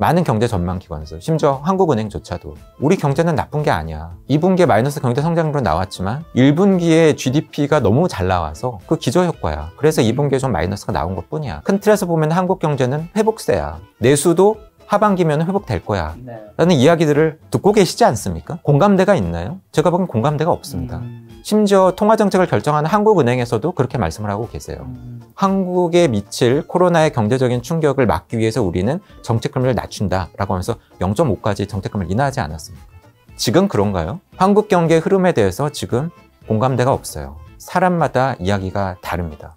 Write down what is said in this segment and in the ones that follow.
많은 경제 전망 기관에서 심지어 한국은행조차도 우리 경제는 나쁜 게 아니야 2분기에 마이너스 경제 성장률로 나왔지만 1분기에 GDP가 너무 잘 나와서 그 기저효과야 그래서 2분기에 좀 마이너스가 나온 것 뿐이야 큰 틀에서 보면 한국 경제는 회복세야 내수도 하반기면 회복될 거야 네. 라는 이야기들을 듣고 계시지 않습니까? 공감대가 있나요? 제가 보기엔 공감대가 없습니다 음... 심지어 통화 정책을 결정하는 한국은행에서도 그렇게 말씀을 하고 계세요. 음. 한국에 미칠 코로나의 경제적인 충격을 막기 위해서 우리는 정책금리를 낮춘다라고 하면서 0.5까지 정책금을 인하하지 않았습니까? 지금 그런가요? 한국 경제 흐름에 대해서 지금 공감대가 없어요. 사람마다 이야기가 다릅니다.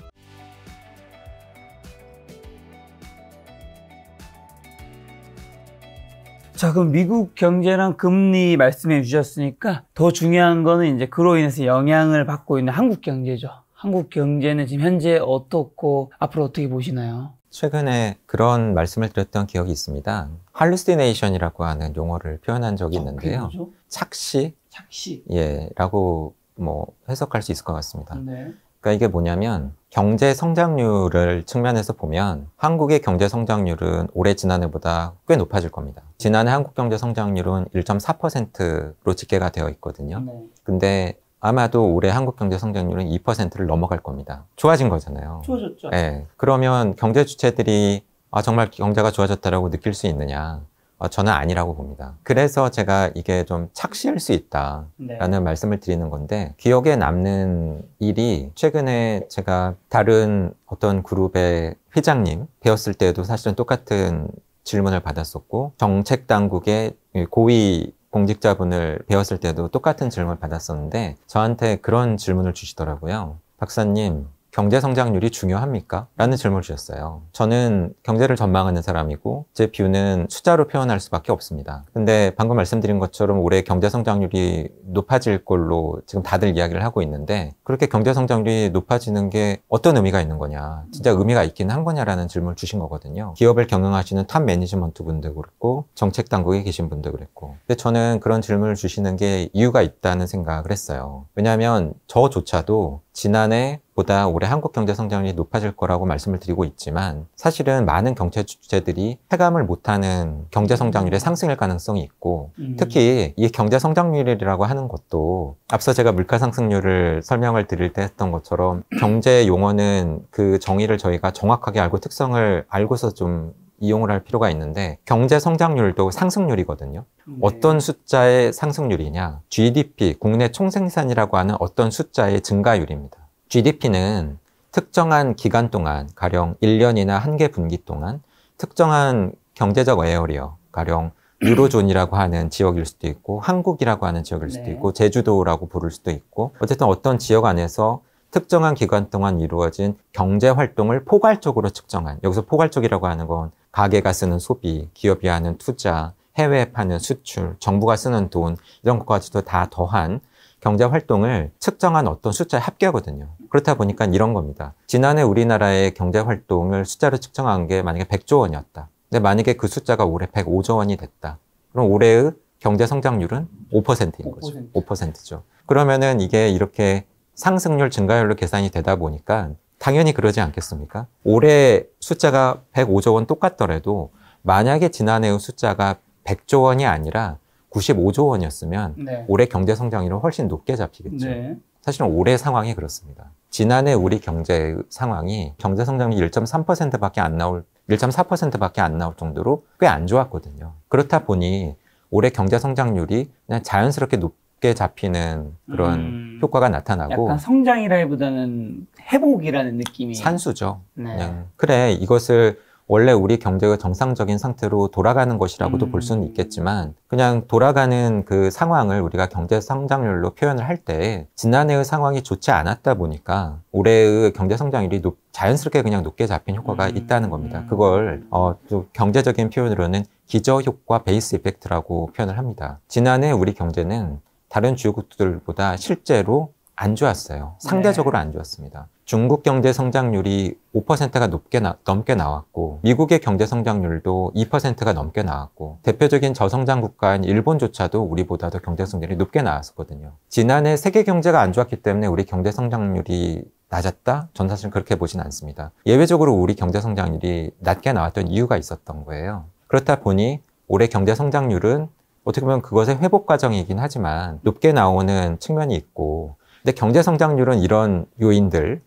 자, 그럼 미국 경제랑 금리 말씀해 주셨으니까 더 중요한 거는 이제 그로 인해서 영향을 받고 있는 한국 경제죠. 한국 경제는 지금 현재 어떻고 앞으로 어떻게 보시나요? 최근에 그런 말씀을 드렸던 기억이 있습니다. 할루시네이션이라고 하는 용어를 표현한 적이 어, 있는데요. 어, 착시? 착시. 예, 라고 뭐 해석할 수 있을 것 같습니다. 네. 그러니까 이게 뭐냐면 경제 성장률을 측면에서 보면 한국의 경제 성장률은 올해 지난해보다 꽤 높아질 겁니다. 지난해 한국 경제 성장률은 1.4%로 집계가 되어 있거든요. 네. 근데 아마도 올해 한국 경제 성장률은 2%를 넘어갈 겁니다. 좋아진 거잖아요. 좋아졌죠. 네. 그러면 경제 주체들이 아 정말 경제가 좋아졌다라고 느낄 수 있느냐? 어, 저는 아니라고 봅니다. 그래서 제가 이게 좀 착시할 수 있다라는 네. 말씀을 드리는 건데 기억에 남는 일이 최근에 제가 다른 어떤 그룹의 회장님 배웠을 때도 사실은 똑같은 질문을 받았었고 정책 당국의 고위 공직자분을 배웠을 때도 똑같은 질문을 받았었는데 저한테 그런 질문을 주시더라고요. 박사님, 경제 성장률이 중요합니까? 라는 질문을 주셨어요. 저는 경제를 전망하는 사람이고 제 뷰는 숫자로 표현할 수밖에 없습니다. 근데 방금 말씀드린 것처럼 올해 경제 성장률이 높아질 걸로 지금 다들 이야기를 하고 있는데 그렇게 경제 성장률이 높아지는 게 어떤 의미가 있는 거냐? 진짜 의미가 있긴 한 거냐라는 질문을 주신 거거든요. 기업을 경영하시는 탑 매니지먼트 분도 그렇고 정책 당국에 계신 분도 그랬고 근데 저는 그런 질문을 주시는 게 이유가 있다는 생각을 했어요. 왜냐하면 저조차도 지난해 보다 올해 한국 경제 성장률이 높아질 거라고 말씀을 드리고 있지만 사실은 많은 경제 주체들이 체감을 못하는 경제 성장률의 음. 상승일 가능성이 있고 음. 특히 이 경제 성장률이라고 하는 것도 앞서 제가 물가 상승률을 설명을 드릴 때 했던 것처럼 경제 용어는 그 정의를 저희가 정확하게 알고 특성을 알고서 좀 이용을 할 필요가 있는데 경제 성장률도 상승률이거든요. 네. 어떤 숫자의 상승률이냐? GDP, 국내 총생산이라고 하는 어떤 숫자의 증가율입니다. GDP는 특정한 기간 동안, 가령 1년이나 한 개 분기 동안 특정한 경제적 에어리어 가령 유로존이라고 하는 지역일 수도 있고 한국이라고 하는 지역일 수도 네. 있고 제주도라고 부를 수도 있고 어쨌든 어떤 지역 안에서 특정한 기간 동안 이루어진 경제 활동을 포괄적으로 측정한 여기서 포괄적이라고 하는 건 가게가 쓰는 소비, 기업이 하는 투자, 해외에 파는 수출, 정부가 쓰는 돈 이런 것까지도 다 더한 경제 활동을 측정한 어떤 숫자에 합계하거든요. 그렇다 보니까 이런 겁니다. 지난해 우리나라의 경제 활동을 숫자로 측정한 게 만약에 100조 원이었다. 근데 만약에 그 숫자가 올해 105조 원이 됐다. 그럼 올해의 경제 성장률은 5%인 거죠. 5%. 5%죠. 그러면은 이게 이렇게 상승률 증가율로 계산이 되다 보니까 당연히 그러지 않겠습니까? 올해 숫자가 105조 원 똑같더라도 만약에 지난해의 숫자가 100조 원이 아니라 95조 원이었으면 네. 올해 경제 성장률은 훨씬 높게 잡히겠죠. 네. 사실은 올해 상황이 그렇습니다. 지난해 우리 경제 상황이 경제 성장률 1.3%밖에 안 나올 1.4%밖에 안 나올 정도로 꽤 안 좋았거든요. 그렇다 보니 올해 경제 성장률이 그냥 자연스럽게 높 높게 잡히는 그런 음, 효과가 나타나고 약간 성장이라기보다는 회복이라는 느낌이 산수죠. 네. 그 그래 이것을 원래 우리 경제가 정상적인 상태로 돌아가는 것이라고도 음. 볼 수는 음. 있겠지만 그냥 돌아가는 그 상황을 우리가 경제 성장률로 표현을 할 때 지난해의 상황이 좋지 않았다 보니까 올해의 경제 성장률이 높, 자연스럽게 그냥 높게 잡힌 효과가 음. 있다는 겁니다. 음. 그걸 어, 경제적인 표현으로는 기저 효과 베이스 이펙트라고 표현을 합니다. 지난해 우리 경제는 다른 주요국들보다 실제로 안 좋았어요. 네. 상대적으로 안 좋았습니다. 중국 경제 성장률이 5%가 높게 나, 넘게 나왔고 미국의 경제 성장률도 2%가 넘게 나왔고 대표적인 저성장 국가인 일본조차도 우리보다더 경제 성장률이 높게 나왔었거든요. 지난해 세계 경제가 안 좋았기 때문에 우리 경제 성장률이 낮았다? 전 사실 그렇게 보진 않습니다. 예외적으로 우리 경제 성장률이 낮게 나왔던 이유가 있었던 거예요. 그렇다 보니 올해 경제 성장률은 어떻게 보면 그것의 회복 과정이긴 하지만 높게 나오는 측면이 있고 근데 경제 성장률은 이런 요인들이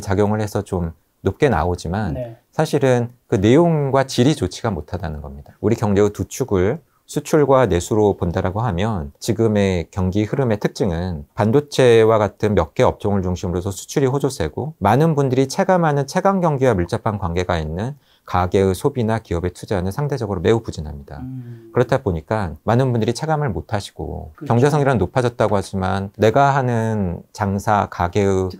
작용을 해서 좀 높게 나오지만 네. 사실은 그 내용과 질이 좋지가 못하다는 겁니다. 우리 경제의 두 축을 수출과 내수로 본다라고 하면 지금의 경기 흐름의 특징은 반도체와 같은 몇 개 업종을 중심으로서 수출이 호조세고 많은 분들이 체감하는 체감 경기와 밀접한 관계가 있는 가계의 소비나 기업의 투자는 상대적으로 매우 부진합니다. 음. 그렇다 보니까 많은 분들이 체감을 못 하시고 그렇죠. 경제성이란 높아졌다고 하지만 내가 하는 장사 가계의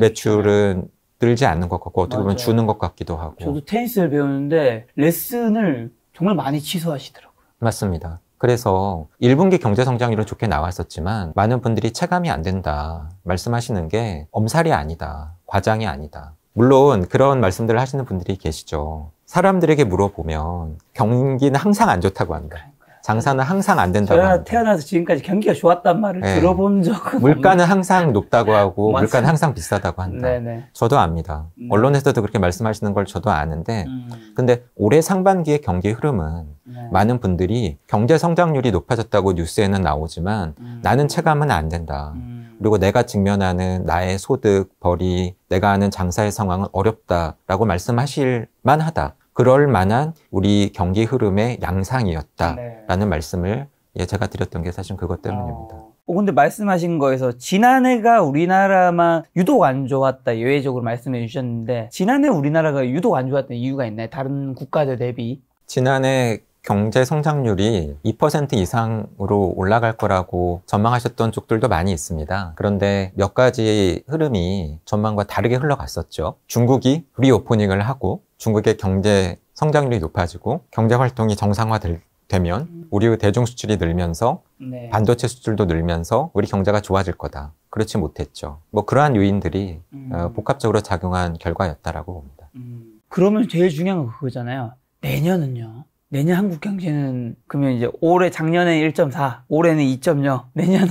매출은 늘지 않는 것 같고 어떻게 맞아요. 보면 주는 것 같기도 하고 저도 테니스를 배우는데 레슨을 정말 많이 취소하시더라고요. 맞습니다. 그래서 1분기 경제 성장률은 좋게 나왔었지만 많은 분들이 체감이 안 된다 말씀하시는 게 엄살이 아니다. 과장이 아니다. 물론 그런 말씀들을 하시는 분들이 계시죠. 사람들에게 물어보면 경기는 항상 안 좋다고 한다. 장사는 항상 안 된다고. 제가 태어나서 지금까지 경기가 좋았단 말을 네. 들어본 적은 물가는 없는... 항상 높다고 하고 물가는 항상 비싸다고 한다. 네네. 네. 저도 압니다. 음. 언론에서도 그렇게 말씀하시는 걸 저도 아는데, 음. 근데 올해 상반기의 경기 흐름은 네. 많은 분들이 경제 성장률이 높아졌다고 뉴스에는 나오지만 음. 나는 체감은 안 된다. 음. 그리고 내가 직면하는 나의 소득, 벌이, 내가 하는 장사의 상황은 어렵다라고 말씀하실 만하다. 그럴 만한 우리 경기 흐름의 양상이었다라는 네. 말씀을 예, 제가 드렸던 게 사실 그것 때문입니다. 어... 어, 근데 말씀하신 거에서 지난해가 우리나라만 유독 안 좋았다 예외적으로 말씀해 주셨는데 지난해 우리나라가 유독 안 좋았던 이유가 있나요? 다른 국가들 대비? 지난해 경제 성장률이 2% 이상으로 올라갈 거라고 전망하셨던 쪽들도 많이 있습니다. 그런데 몇 가지 흐름이 전망과 다르게 흘러갔었죠. 중국이 리오프닝을 하고 중국의 경제 성장률이 높아지고 경제 활동이 정상화될 되면 음. 우리의 대중 수출이 늘면서 네. 반도체 수출도 늘면서 우리 경제가 좋아질 거다. 그렇지 못했죠. 뭐 그러한 요인들이 음. 어, 복합적으로 작용한 결과였다라고 봅니다. 음. 그러면 제일 중요한 거 그거잖아요. 내년은요. 내년 한국 경제는 그러면 이제 올해 작년에 1.4, 올해는 2.0, 내년은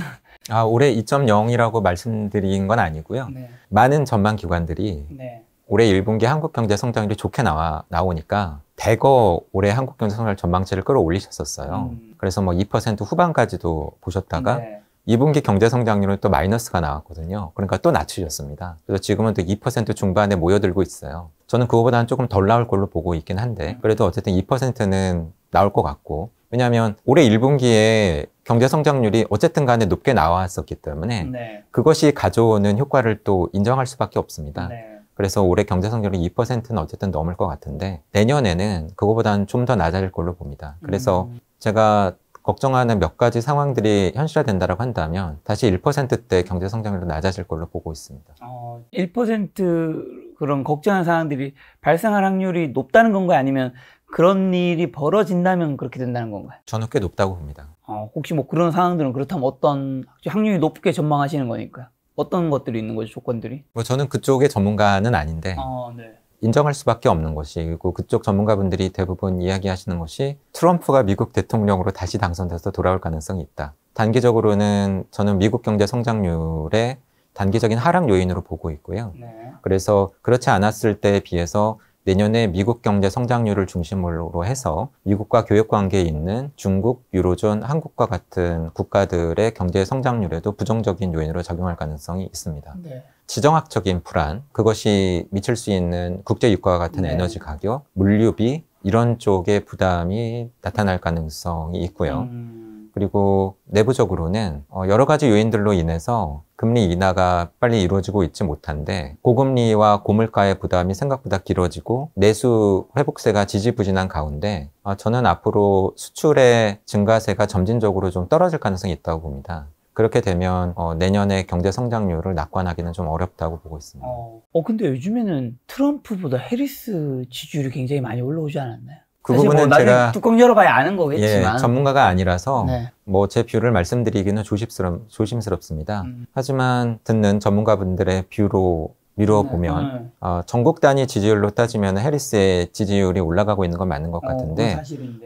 아 올해 2.0이라고 말씀드린 건 아니고요. 네. 많은 전망 기관들이 네. 올해 1분기 한국 경제 성장률이 좋게 나와, 나오니까 대거 올해 한국 경제 성장률 전망치를 끌어올리셨었어요. 음. 그래서 뭐 2% 후반까지도 보셨다가 네. 2분기 경제 성장률은 또 마이너스가 나왔거든요. 그러니까 또 낮추셨습니다. 그래서 지금은 또 2% 중반에 모여들고 있어요. 저는 그거보다는 조금 덜 나올 걸로 보고 있긴 한데 음. 그래도 어쨌든 2%는 나올 것 같고 왜냐하면 올해 1분기에 경제 성장률이 어쨌든 간에 높게 나왔었기 때문에 네. 그것이 가져오는 효과를 또 인정할 수밖에 없습니다. 네. 그래서 올해 경제 성장률이 2%는 어쨌든 넘을 것 같은데 내년에는 그거보다는 좀 더 낮아질 걸로 봅니다. 그래서 음. 제가 걱정하는 몇 가지 상황들이 현실화된다라고 한다면 다시 1%대 경제 성장률도 낮아질 걸로 보고 있습니다. 어, 1% 그런 걱정하는 상황들이 발생할 확률이 높다는 건가요? 아니면 그런 일이 벌어진다면 그렇게 된다는 건가요? 저는 꽤 높다고 봅니다. 어, 혹시 뭐 그런 상황들은 그렇다면 어떤 확률이 높게 전망하시는 거니까요? 어떤 것들이 있는 거죠 조건들이? 뭐 저는 그쪽의 전문가는 아닌데 아, 네. 인정할 수밖에 없는 것이고 그쪽 전문가분들이 대부분 이야기하시는 것이 트럼프가 미국 대통령으로 다시 당선돼서 돌아올 가능성이 있다. 단기적으로는 저는 미국 경제 성장률의 단기적인 하락 요인으로 보고 있고요. 네. 그래서 그렇지 않았을 때에 비해서 내년에 미국 경제 성장률을 중심으로 해서 미국과 교역 관계에 있는 중국, 유로존, 한국과 같은 국가들의 경제 성장률에도 부정적인 요인으로 작용할 가능성이 있습니다. 네. 지정학적인 불안, 그것이 미칠 수 있는 국제 유가와 같은 네. 에너지 가격, 물류비 이런 쪽의 부담이 나타날 가능성이 있고요. 음. 그리고 내부적으로는 어, 여러 가지 요인들로 인해서 금리 인하가 빨리 이루어지고 있지 못한데 고금리와 고물가의 부담이 생각보다 길어지고 내수 회복세가 지지부진한 가운데 어, 저는 앞으로 수출의 증가세가 점진적으로 좀 떨어질 가능성이 있다고 봅니다. 그렇게 되면 어, 내년에 경제 성장률을 낙관하기는 좀 어렵다고 보고 있습니다. 어, 어 근데 요즘에는 트럼프보다 해리스 지지율이 굉장히 많이 올라오지 않았나요? 그 뭐 부분은 뭐 제가 뚜껑 열어봐야 아는 거겠지만 예, 전문가가 아니라서 네. 뭐제 뷰를 말씀드리기는 조심스럽, 조심스럽습니다. 음. 하지만 듣는 전문가분들의 뷰로 미루어 보면 음. 네, 네. 어, 전국 단위 지지율로 따지면 해리스의 지지율이 올라가고 있는 건 맞는 것 어, 같은데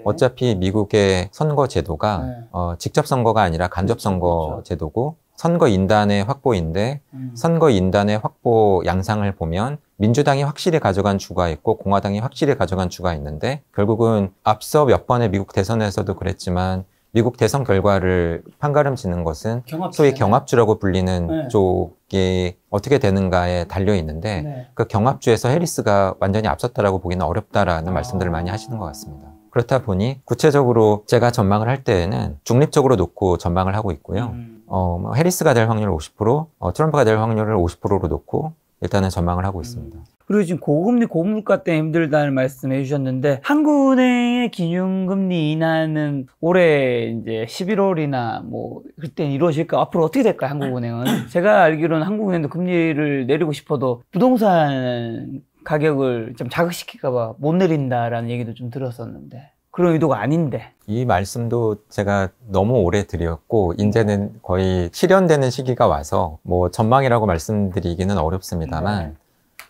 어, 차피 미국의 선거 제도가 네. 어, 직접 선거가 아니라 간접 선거 그렇죠. 제도고 선거 인단의 확보인데 음. 선거 인단의 확보 양상을 보면 민주당이 확실히 가져간 주가 있고 공화당이 확실히 가져간 주가 있는데 결국은 앞서 몇 번의 미국 대선에서도 그랬지만 미국 대선 결과를 판가름 짓는 것은 경합주 소위 경합주라고 불리는 네. 쪽이 어떻게 되는가에 달려 있는데 네. 그 경합주에서 해리스가 완전히 앞섰다라고 보기는 어렵다라는 아. 말씀들을 많이 하시는 것 같습니다. 그렇다 보니 구체적으로 제가 전망을 할 때에는 중립적으로 놓고 전망을 하고 있고요. 음. 어, 뭐 해리스가 될 확률을 50%, 어, 트럼프가 될 확률을 50%로 놓고 일단은 전망을 하고 있습니다. 음. 그리고 지금 고금리 고물가 때문에 힘들다는 말씀해 주셨는데 한국은행의 기준금리 인하는 올해 이제 11월이나 뭐 그때 이루어질까 앞으로 어떻게 될까요 한국은행은 제가 알기로는 한국은행도 금리를 내리고 싶어도 부동산 가격을 좀 자극시킬까봐 못 내린다라는 얘기도 좀 들었었는데 그런 의도가 아닌데. 이 말씀도 제가 너무 오래 드렸고 이제는 거의 실현되는 시기가 와서 뭐 전망이라고 말씀드리기는 어렵습니다만 네.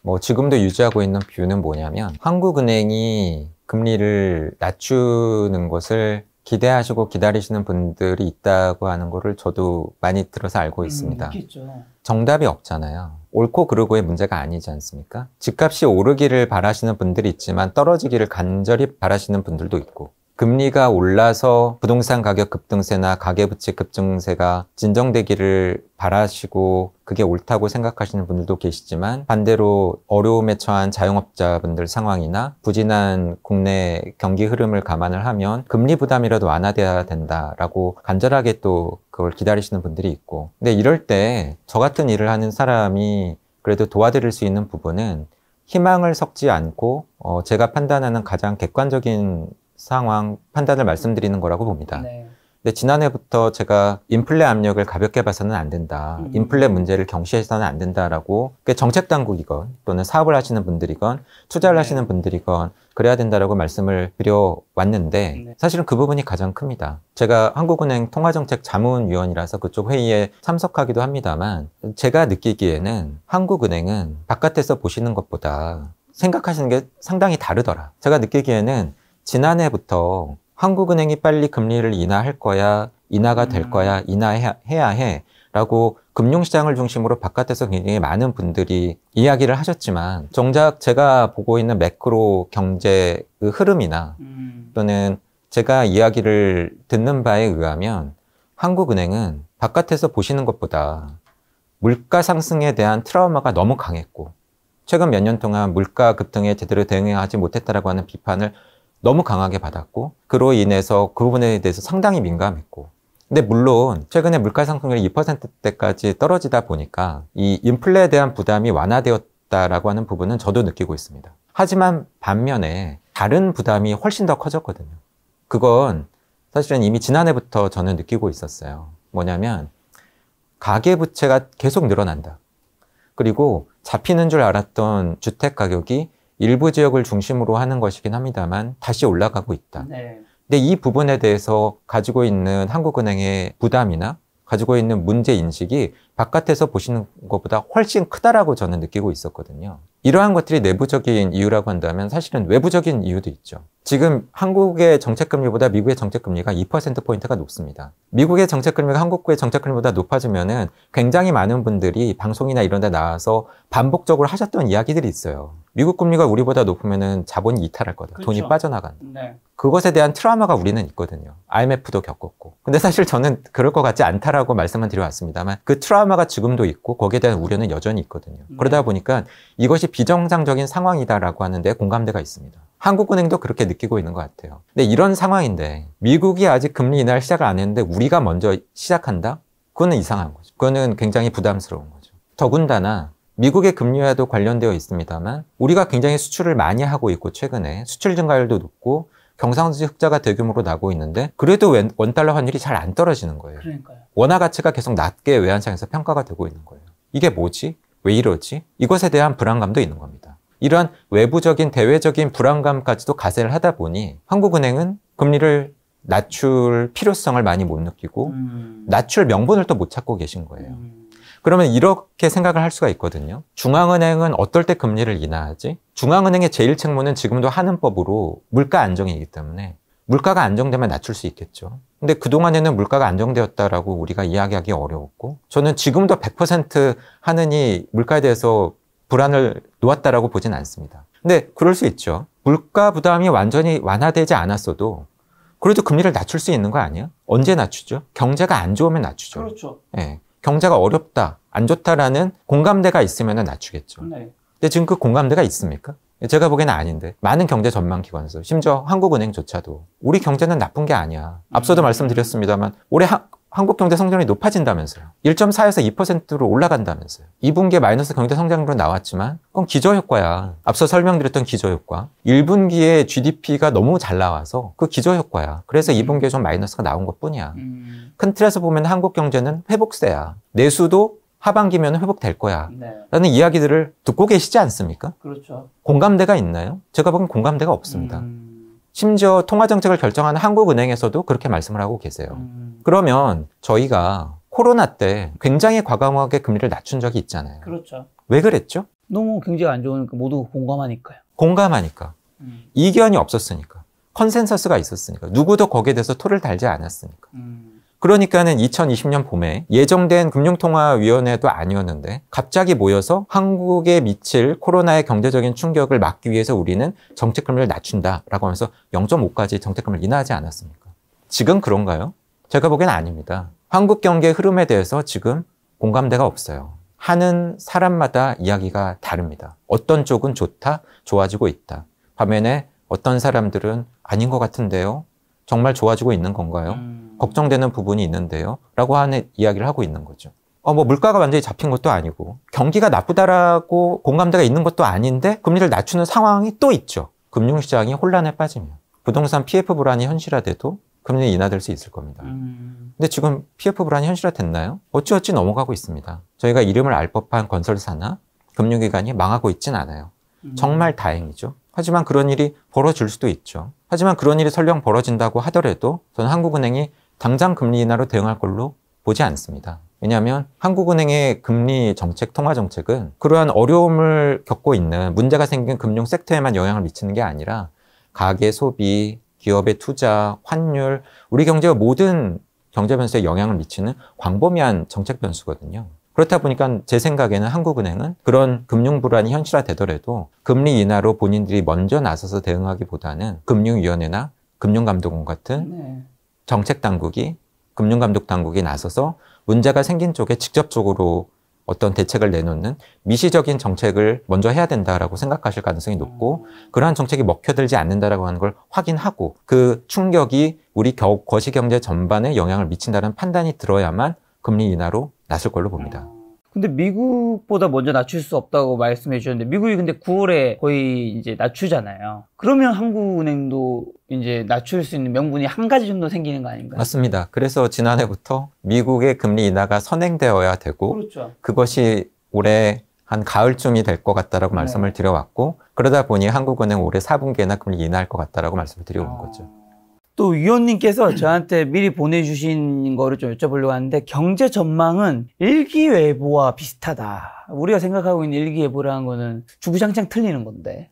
뭐 지금도 유지하고 있는 뷰는 뭐냐면 한국은행이 금리를 낮추는 것을 기대하시고 기다리시는 분들이 있다고 하는 거를 저도 많이 들어서 알고 음, 있습니다. 음, 정답이 없잖아요. 옳고 그르고의 문제가 아니지 않습니까? 집값이 오르기를 바라시는 분들이 있지만 떨어지기를 간절히 바라시는 분들도 있고 금리가 올라서 부동산 가격 급등세나 가계부채 급증세가 진정되기를 바라시고 그게 옳다고 생각하시는 분들도 계시지만 반대로 어려움에 처한 자영업자분들 상황이나 부진한 국내 경기 흐름을 감안을 하면 금리 부담이라도 완화돼야 된다라고 간절하게 또 그걸 기다리시는 분들이 있고 근데 이럴 때 저 같은 일을 하는 사람이 그래도 도와드릴 수 있는 부분은 희망을 섞지 않고 어 제가 판단하는 가장 객관적인 상황 판단을 말씀드리는 음. 거라고 봅니다. 네. 근데 지난해부터 제가 인플레 압력을 가볍게 봐서는 안 된다. 음. 인플레 문제를 경시해서는 안 된다라고 정책 당국이건 또는 사업을 하시는 분들이건 투자를 네. 하시는 분들이건 그래야 된다라고 말씀을 드려 왔는데 네. 사실은 그 부분이 가장 큽니다. 제가 한국은행 통화정책 자문위원이라서 그쪽 회의에 참석하기도 합니다만 제가 느끼기에는 한국은행은 바깥에서 보시는 것보다 생각하시는 게 상당히 다르더라. 제가 느끼기에는 지난해부터 한국은행이 빨리 금리를 인하할 거야, 인하가 될 음. 거야, 인하해야 해. 라고 금융시장을 중심으로 바깥에서 굉장히 많은 분들이 이야기를 하셨지만 정작 제가 보고 있는 매크로 경제의 그 흐름이나 음. 또는 제가 이야기를 듣는 바에 의하면 한국은행은 바깥에서 보시는 것보다 물가 상승에 대한 트라우마가 너무 강했고 최근 몇 년 동안 물가 급등에 제대로 대응하지 못했다라고 하는 비판을 너무 강하게 받았고 그로 인해서 그 부분에 대해서 상당히 민감했고 근데 물론 최근에 물가 상승률이 2%대까지 떨어지다 보니까 이 인플레에 대한 부담이 완화되었다라고 하는 부분은 저도 느끼고 있습니다. 하지만 반면에 다른 부담이 훨씬 더 커졌거든요. 그건 사실은 이미 지난해부터 저는 느끼고 있었어요. 뭐냐면 가계 부채가 계속 늘어난다. 그리고 잡히는 줄 알았던 주택 가격이 일부 지역을 중심으로 하는 것이긴 합니다만 다시 올라가고 있다. 네. 근데 이 부분에 대해서 가지고 있는 한국은행의 부담이나 가지고 있는 문제 인식이 바깥에서 보시는 것보다 훨씬 크다라고 저는 느끼고 있었거든요. 이러한 것들이 내부적인 이유라고 한다면 사실은 외부적인 이유도 있죠. 지금 한국의 정책금리보다 미국의 정책금리가 2%포인트가 높습니다. 미국의 정책금리가 한국의 정책금리보다 높아지면은 굉장히 많은 분들이 방송이나 이런 데 나와서 반복적으로 하셨던 이야기들이 있어요. 미국 금리가 우리보다 높으면은 자본이 이탈할 거다. 그렇죠. 돈이 빠져나간다. 네. 그것에 대한 트라우마가 우리는 있거든요. IMF도 겪었고. 근데 사실 저는 그럴 것 같지 않다라고 말씀을 드려왔습니다만 그 트라우마가 지금도 있고 거기에 대한 우려는 여전히 있거든요. 네. 그러다 보니까 이것이 비정상적인 상황이다라고 하는데 공감대가 있습니다. 한국은행도 그렇게 느끼고 있는 것 같아요. 근데 이런 상황인데 미국이 아직 금리 인하를 시작을 안 했는데 우리가 먼저 시작한다? 그거는 이상한 거죠. 그거는 굉장히 부담스러운 거죠. 더군다나 미국의 금리와도 관련되어 있습니다만 우리가 굉장히 수출을 많이 하고 있고 최근에 수출 증가율도 높고 경상수지 흑자가 대규모로 나고 있는데 그래도 원달러 환율이 잘 안 떨어지는 거예요. 그러니까요. 원화 가치가 계속 낮게 외환상에서 평가가 되고 있는 거예요. 이게 뭐지? 왜 이러지? 이것에 대한 불안감도 있는 겁니다. 이러한 외부적인 대외적인 불안감까지도 가세를 하다 보니 한국은행은 금리를 낮출 필요성을 많이 못 느끼고 음. 낮출 명분을 또 못 찾고 계신 거예요. 음. 그러면 이렇게 생각을 할 수가 있거든요. 중앙은행은 어떨 때 금리를 인하하지? 중앙은행의 제1책무는 지금도 하는 법으로 물가 안정이기 때문에 물가가 안정되면 낮출 수 있겠죠. 근데 그동안에는 물가가 안정되었다라고 우리가 이야기하기 어려웠고 저는 지금도 100% 하느니 물가에 대해서 불안을 놓았다라고 보진 않습니다. 근데 그럴 수 있죠. 물가 부담이 완전히 완화되지 않았어도 그래도 금리를 낮출 수 있는 거 아니야? 언제 낮추죠? 경제가 안 좋으면 낮추죠. 그렇죠. 예. 경제가 어렵다, 안 좋다라는 공감대가 있으면 낮추겠죠. 네. 근데 지금 그 공감대가 있습니까? 제가 보기에는 아닌데 많은 경제 전망 기관에서 심지어 한국은행조차도 우리 경제는 나쁜 게 아니야. 앞서도 음. 말씀드렸습니다만 올해 하, 한국 경제 성장률이 높아진다면서요. 1.4에서 2%로 올라간다면서요. 2분기에 마이너스 경제 성장률은 나왔지만 그건 기저효과야. 앞서 설명드렸던 기저효과. 1분기에 GDP가 너무 잘 나와서 그 기저효과야. 그래서 2분기에 음. 좀 마이너스가 나온 것뿐이야. 음. 큰 틀에서 보면 한국 경제는 회복세야. 내수도 하반기면 회복될 거야. 네. 라는 이야기들을 듣고 계시지 않습니까? 그렇죠. 공감대가 있나요? 제가 보기엔 공감대가 없습니다. 음... 심지어 통화정책을 결정하는 한국은행에서도 그렇게 말씀을 하고 계세요. 음. 그러면 저희가 코로나 때 굉장히 과감하게 금리를 낮춘 적이 있잖아요. 그렇죠. 왜 그랬죠? 너무 경제가 안 좋으니까 모두 공감하니까요. 공감하니까. 음. 이견이 없었으니까. 컨센서스가 있었으니까. 누구도 거기에 대해서 토를 달지 않았으니까. 음. 그러니까는 2020년 봄에 예정된 금융통화위원회도 아니었는데 갑자기 모여서 한국에 미칠 코로나의 경제적인 충격을 막기 위해서 우리는 정책금리를 낮춘다라고 하면서 0.5까지 정책금리를 인하하지 않았습니까? 지금 그런가요? 제가 보기엔 아닙니다. 한국 경제 흐름에 대해서 지금 공감대가 없어요. 하는 사람마다 이야기가 다릅니다. 어떤 쪽은 좋다, 좋아지고 있다. 반면에 어떤 사람들은 아닌 것 같은데요? 정말 좋아지고 있는 건가요? 음. 걱정되는 부분이 있는데요. 라고 하는 이야기를 하고 있는 거죠. 어, 뭐 물가가 완전히 잡힌 것도 아니고 경기가 나쁘다라고 공감대가 있는 것도 아닌데 금리를 낮추는 상황이 또 있죠. 금융시장이 혼란에 빠지면 부동산 PF 불안이 현실화돼도 금리 인하될 수 있을 겁니다. 음... 근데 지금 PF 불안이 현실화됐나요? 어찌어찌 넘어가고 있습니다. 저희가 이름을 알 법한 건설사나 금융기관이 망하고 있진 않아요. 음... 정말 다행이죠. 하지만 그런 일이 벌어질 수도 있죠. 하지만 그런 일이 설령 벌어진다고 하더라도 저는 한국은행이 당장 금리 인하로 대응할 걸로 보지 않습니다. 왜냐하면 한국은행의 금리 정책, 통화 정책은 그러한 어려움을 겪고 있는 문제가 생긴 금융 섹터에만 영향을 미치는 게 아니라 가계 소비, 기업의 투자, 환율, 우리 경제의 모든 경제 변수에 영향을 미치는 광범위한 정책 변수거든요. 그렇다 보니까 제 생각에는 한국은행은 그런 금융 불안이 현실화되더라도 금리 인하로 본인들이 먼저 나서서 대응하기보다는 금융위원회나 금융감독원 같은 네. 정책 당국이 금융감독 당국이 나서서 문제가 생긴 쪽에 직접적으로 어떤 대책을 내놓는 미시적인 정책을 먼저 해야 된다라고 생각하실 가능성이 높고 그러한 정책이 먹혀들지 않는다라고 하는 걸 확인하고 그 충격이 우리 거시경제 전반에 영향을 미친다는 판단이 들어야만 금리 인하로 나설 걸로 봅니다. 근데 미국보다 먼저 낮출 수 없다고 말씀해 주셨는데 미국이 근데 9월에 거의 이제 낮추잖아요. 그러면 한국은행도 이제 낮출 수 있는 명분이 한 가지 정도 생기는 거 아닌가요? 맞습니다. 그래서 지난해부터 미국의 금리 인하가 선행되어야 되고 그렇죠. 그것이 올해 한 가을쯤이 될 것 같다라고 네. 말씀을 드려왔고 그러다 보니 한국은행 올해 4분기에나 금리 인하할 것 같다라고 말씀을 드려온 아... 거죠. 또 위원님께서 저한테 미리 보내주신 거를 좀 여쭤보려고 하는데 경제 전망은 일기예보와 비슷하다. 우리가 생각하고 있는 일기예보라는 거는 주구장창 틀리는 건데.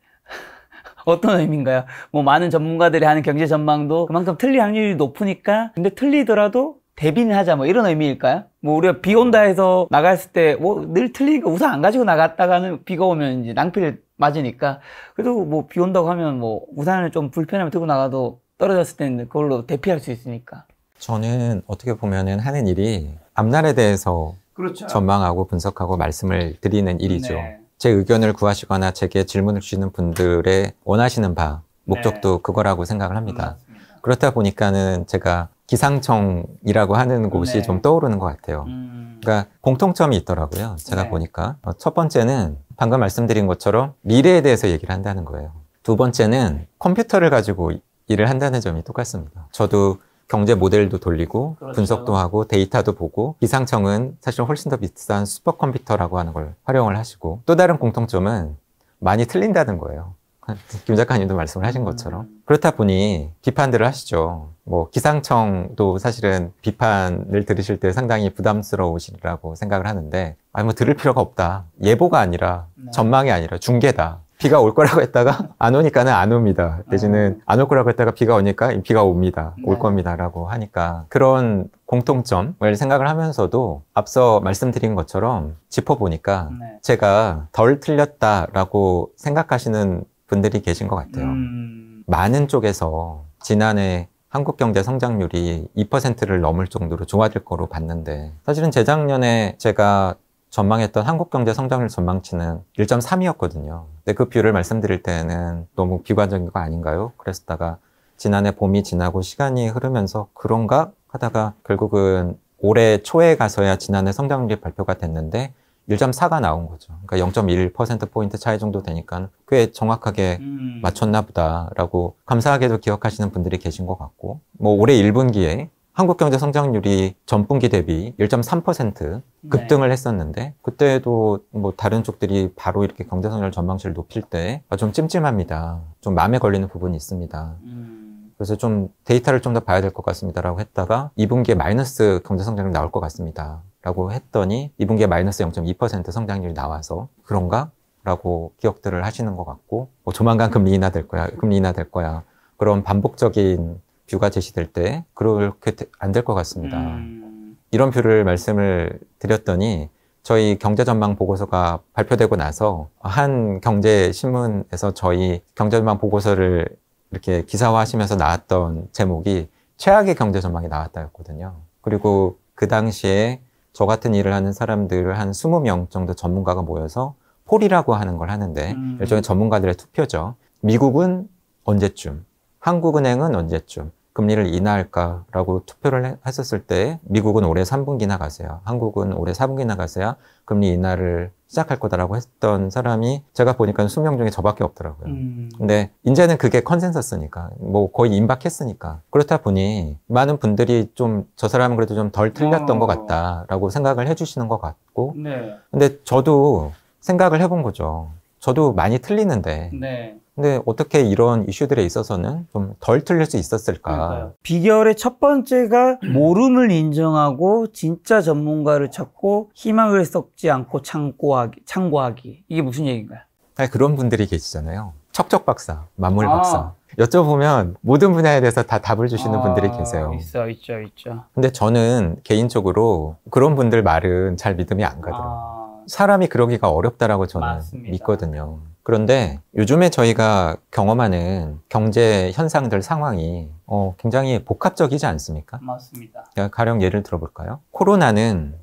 어떤 의미인가요? 뭐 많은 전문가들이 하는 경제 전망도 그만큼 틀릴 확률이 높으니까 근데 틀리더라도 대비는 하자 뭐 이런 의미일까요? 뭐 우리가 비 온다 해서 나갔을 때 뭐 늘 틀리니까 우산 안 가지고 나갔다가는 비가 오면 이제 낭패를 맞으니까 그래도 뭐 비 온다고 하면 뭐 우산을 좀 불편하면 들고 나가도 떨어졌을 때는 그걸로 대피할 수 있으니까. 저는 어떻게 보면은 하는 일이 앞날에 대해서 그렇죠. 전망하고 분석하고 말씀을 드리는 네. 일이죠. 네. 제 의견을 구하시거나 제게 질문을 주시는 분들의 원하시는 바 목적도 네. 그거라고 생각을 합니다. 맞 그렇다 보니까는 제가 기상청이라고 하는 곳이 네. 좀 떠오르는 것 같아요. 음. 그러니까 공통점이 있더라고요. 제가 네. 보니까 첫 번째는 방금 말씀드린 것처럼 미래에 대해서 얘기를 한다는 거예요. 두 번째는 컴퓨터를 가지고 일을 한다는 점이 똑같습니다. 저도 경제 모델도 돌리고 그렇죠. 분석도 하고 데이터도 보고 기상청은 사실 훨씬 더 비싼 슈퍼컴퓨터라고 하는 걸 활용을 하시고 또 다른 공통점은 많이 틀린다는 거예요. 김 작가님도 말씀을 하신 것처럼 음. 그렇다 보니 비판들을 하시죠. 뭐 기상청도 사실은 비판을 들으실 때 상당히 부담스러우시라고 생각을 하는데 아니 뭐 들을 필요가 없다. 예보가 아니라 네. 전망이 아니라 중계다. 비가 올 거라고 했다가 안 오니까는 안 옵니다. 대신은 음. 안올 거라고 했다가 비가 오니까 비가 옵니다. 네. 올 겁니다라고 하니까 그런 공통점을 생각을 하면서도 앞서 말씀드린 것처럼 짚어보니까 네. 제가 덜 틀렸다라고 생각하시는 분들이 계신 것 같아요. 음... 많은 쪽에서 지난해 한국 경제 성장률이 2%를 넘을 정도로 좋아질 거로 봤는데 사실은 재작년에 제가 전망했던 한국 경제 성장률 전망치는 1.3이었거든요. 근데 그 뷰를 말씀드릴 때는 너무 비관적인 거 아닌가요? 그랬다가 었 지난해 봄이 지나고 시간이 흐르면서 그런가 하다가 결국은 올해 초에 가서야 지난해 성장률이 발표가 됐는데 1.4가 나온 거죠. 그러니까 0.1%포인트 차이 정도 되니까 꽤 정확하게 음. 맞췄나 보다라고 감사하게도 기억하시는 분들이 계신 것 같고, 뭐 올해 1분기에 한국 경제 성장률이 전분기 대비 1.3% 급등을 했었는데 그때도 뭐 다른 쪽들이 바로 이렇게 경제 성장률 전망치를 높일 때좀 아, 찜찜합니다. 좀 마음에 걸리는 부분이 있습니다. 음. 그래서 좀 데이터를 좀 더 봐야 될 것 같습니다라고 했다가 2분기에 마이너스 경제 성장률 나올 것 같습니다. 라고 했더니 2분기에 마이너스 0.2% 성장률이 나와서 그런가? 라고 기억들을 하시는 것 같고 뭐 조만간 금리 인하 될 거야. 금리 인하 될 거야. 그런 반복적인 뷰가 제시될 때 그렇게 안 될 것 같습니다. 음. 이런 뷰를 말씀을 드렸더니 저희 경제전망 보고서가 발표되고 나서 한 경제신문에서 저희 경제전망 보고서를 이렇게 기사화하시면서 나왔던 제목이 최악의 경제전망이 나왔다였거든요. 그리고 그 당시에 저 같은 일을 하는 사람들을 한 20명 정도 전문가가 모여서 폴이라고 하는 걸 하는데 음. 일종의 전문가들의 투표죠. 미국은 언제쯤, 한국은행은 언제쯤, 금리를 인하할까라고 투표를 했었을 때 미국은 올해 3분기 나가세요. 한국은 올해 4분기 나가세요 금리 인하를 시작할 거다라고 했던 사람이 제가 보니까 수명 중에 저밖에 없더라고요. 음. 근데 이제는 그게 컨센서스니까 뭐 거의 임박했으니까 그렇다 보니 많은 분들이 좀 저 사람은 그래도 좀 덜 틀렸던 어. 것 같다라고 생각을 해주시는 것 같고 네. 근데 저도 생각을 해 본 거죠. 저도 많이 틀리는데. 네. 근데 어떻게 이런 이슈들에 있어서는 좀 덜 틀릴 수 있었을까? 그러니까요. 비결의 첫 번째가 음. 모름을 인정하고 진짜 전문가를 찾고 희망을 섞지 않고 창고하기, 창고하기. 이게 무슨 얘기인가요? 아니, 그런 분들이 계시잖아요. 척척 박사, 만물 아. 박사. 여쭤보면 모든 분야에 대해서 다 답을 주시는 아, 분들이 계세요. 있어, 있죠, 있죠. 근데 저는 개인적으로 그런 분들 말은 잘 믿음이 안 가더라고요. 아. 사람이 그러기가 어렵다라고 저는 맞습니다. 믿거든요. 그런데 요즘에 저희가 경험하는 경제 현상들 상황이 어, 굉장히 복합적이지 않습니까? 맞습니다. 가령 예를 들어볼까요? 코로나는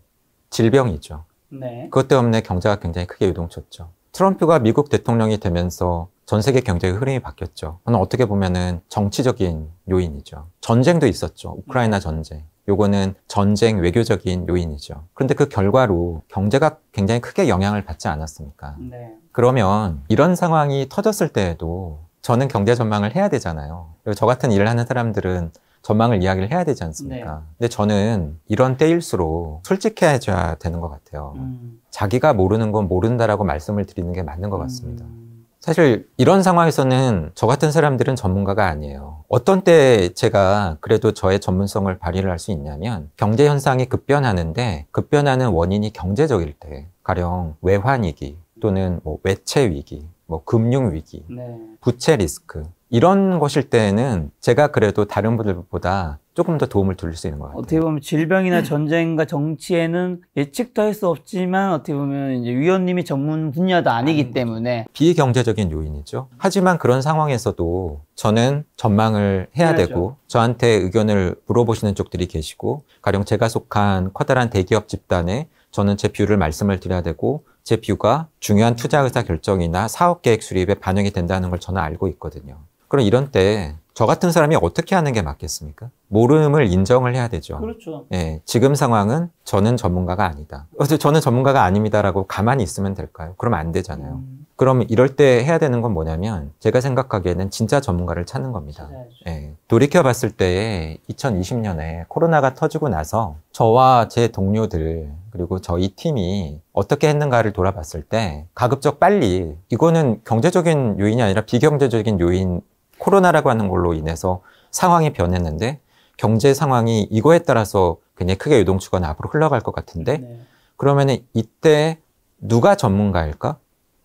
질병이죠. 네. 그것 때문에 경제가 굉장히 크게 요동쳤죠. 트럼프가 미국 대통령이 되면서 전 세계 경제의 흐름이 바뀌었죠. 저는 어떻게 보면은 정치적인 요인이죠. 전쟁도 있었죠. 우크라이나 네. 전쟁. 요거는 전쟁 외교적인 요인이죠. 그런데 그 결과로 경제가 굉장히 크게 영향을 받지 않았습니까? 네. 그러면 이런 상황이 터졌을 때에도 저는 경제 전망을 해야 되잖아요. 그리고 저 같은 일을 하는 사람들은 전망을 이야기를 해야 되지 않습니까? 네. 근데 저는 이런 때일수록 솔직해져야 되는 것 같아요. 음. 자기가 모르는 건 모른다라고 말씀을 드리는 게 맞는 것 같습니다. 음. 사실 이런 상황에서는 저 같은 사람들은 전문가가 아니에요. 어떤 때 제가 그래도 저의 전문성을 발휘를 할 수 있냐면 경제 현상이 급변하는데 급변하는 원인이 경제적일 때 가령 외환 위기 또는 뭐 외채 위기, 뭐 금융 위기, 네. 부채 리스크 이런 것일 때는 에 제가 그래도 다른 분들보다 조금 더 도움을 드릴 수 있는 것 같아요. 어떻게 보면 질병이나 전쟁과 정치에는 예측도 할 수 없지만 어떻게 보면 이제 위원님이 전문 분야도 아니기 때문에 비경제적인 요인이죠. 하지만 그런 상황에서도 저는 전망을 해야 해야죠. 되고 저한테 의견을 물어보시는 쪽들이 계시고 가령 제가 속한 커다란 대기업 집단에 저는 제 비율을 말씀을 드려야 되고 제 비유가 중요한 투자 의사 결정이나 사업 계획 수립에 반영이 된다는 걸 저는 알고 있거든요. 그럼 이런 때 저 같은 사람이 어떻게 하는 게 맞겠습니까? 모름을 인정을 해야 되죠. 그렇죠. 예, 지금 상황은 저는 전문가가 아니다. 어, 저는 전문가가 아닙니다라고 가만히 있으면 될까요? 그럼 안 되잖아요. 음. 그럼 이럴 때 해야 되는 건 뭐냐면 제가 생각하기에는 진짜 전문가를 찾는 겁니다. 예, 돌이켜 봤을 때에 2020년에 코로나가 터지고 나서 저와 제 동료들 그리고 저희 팀이 어떻게 했는가를 돌아봤을 때 가급적 빨리 이거는 경제적인 요인이 아니라 비경제적인 요인 코로나라고 하는 걸로 인해서 상황이 변했는데 경제 상황이 이거에 따라서 굉장히 크게 요동치거나 앞으로 흘러갈 것 같은데 네. 그러면은 이때 누가 전문가일까를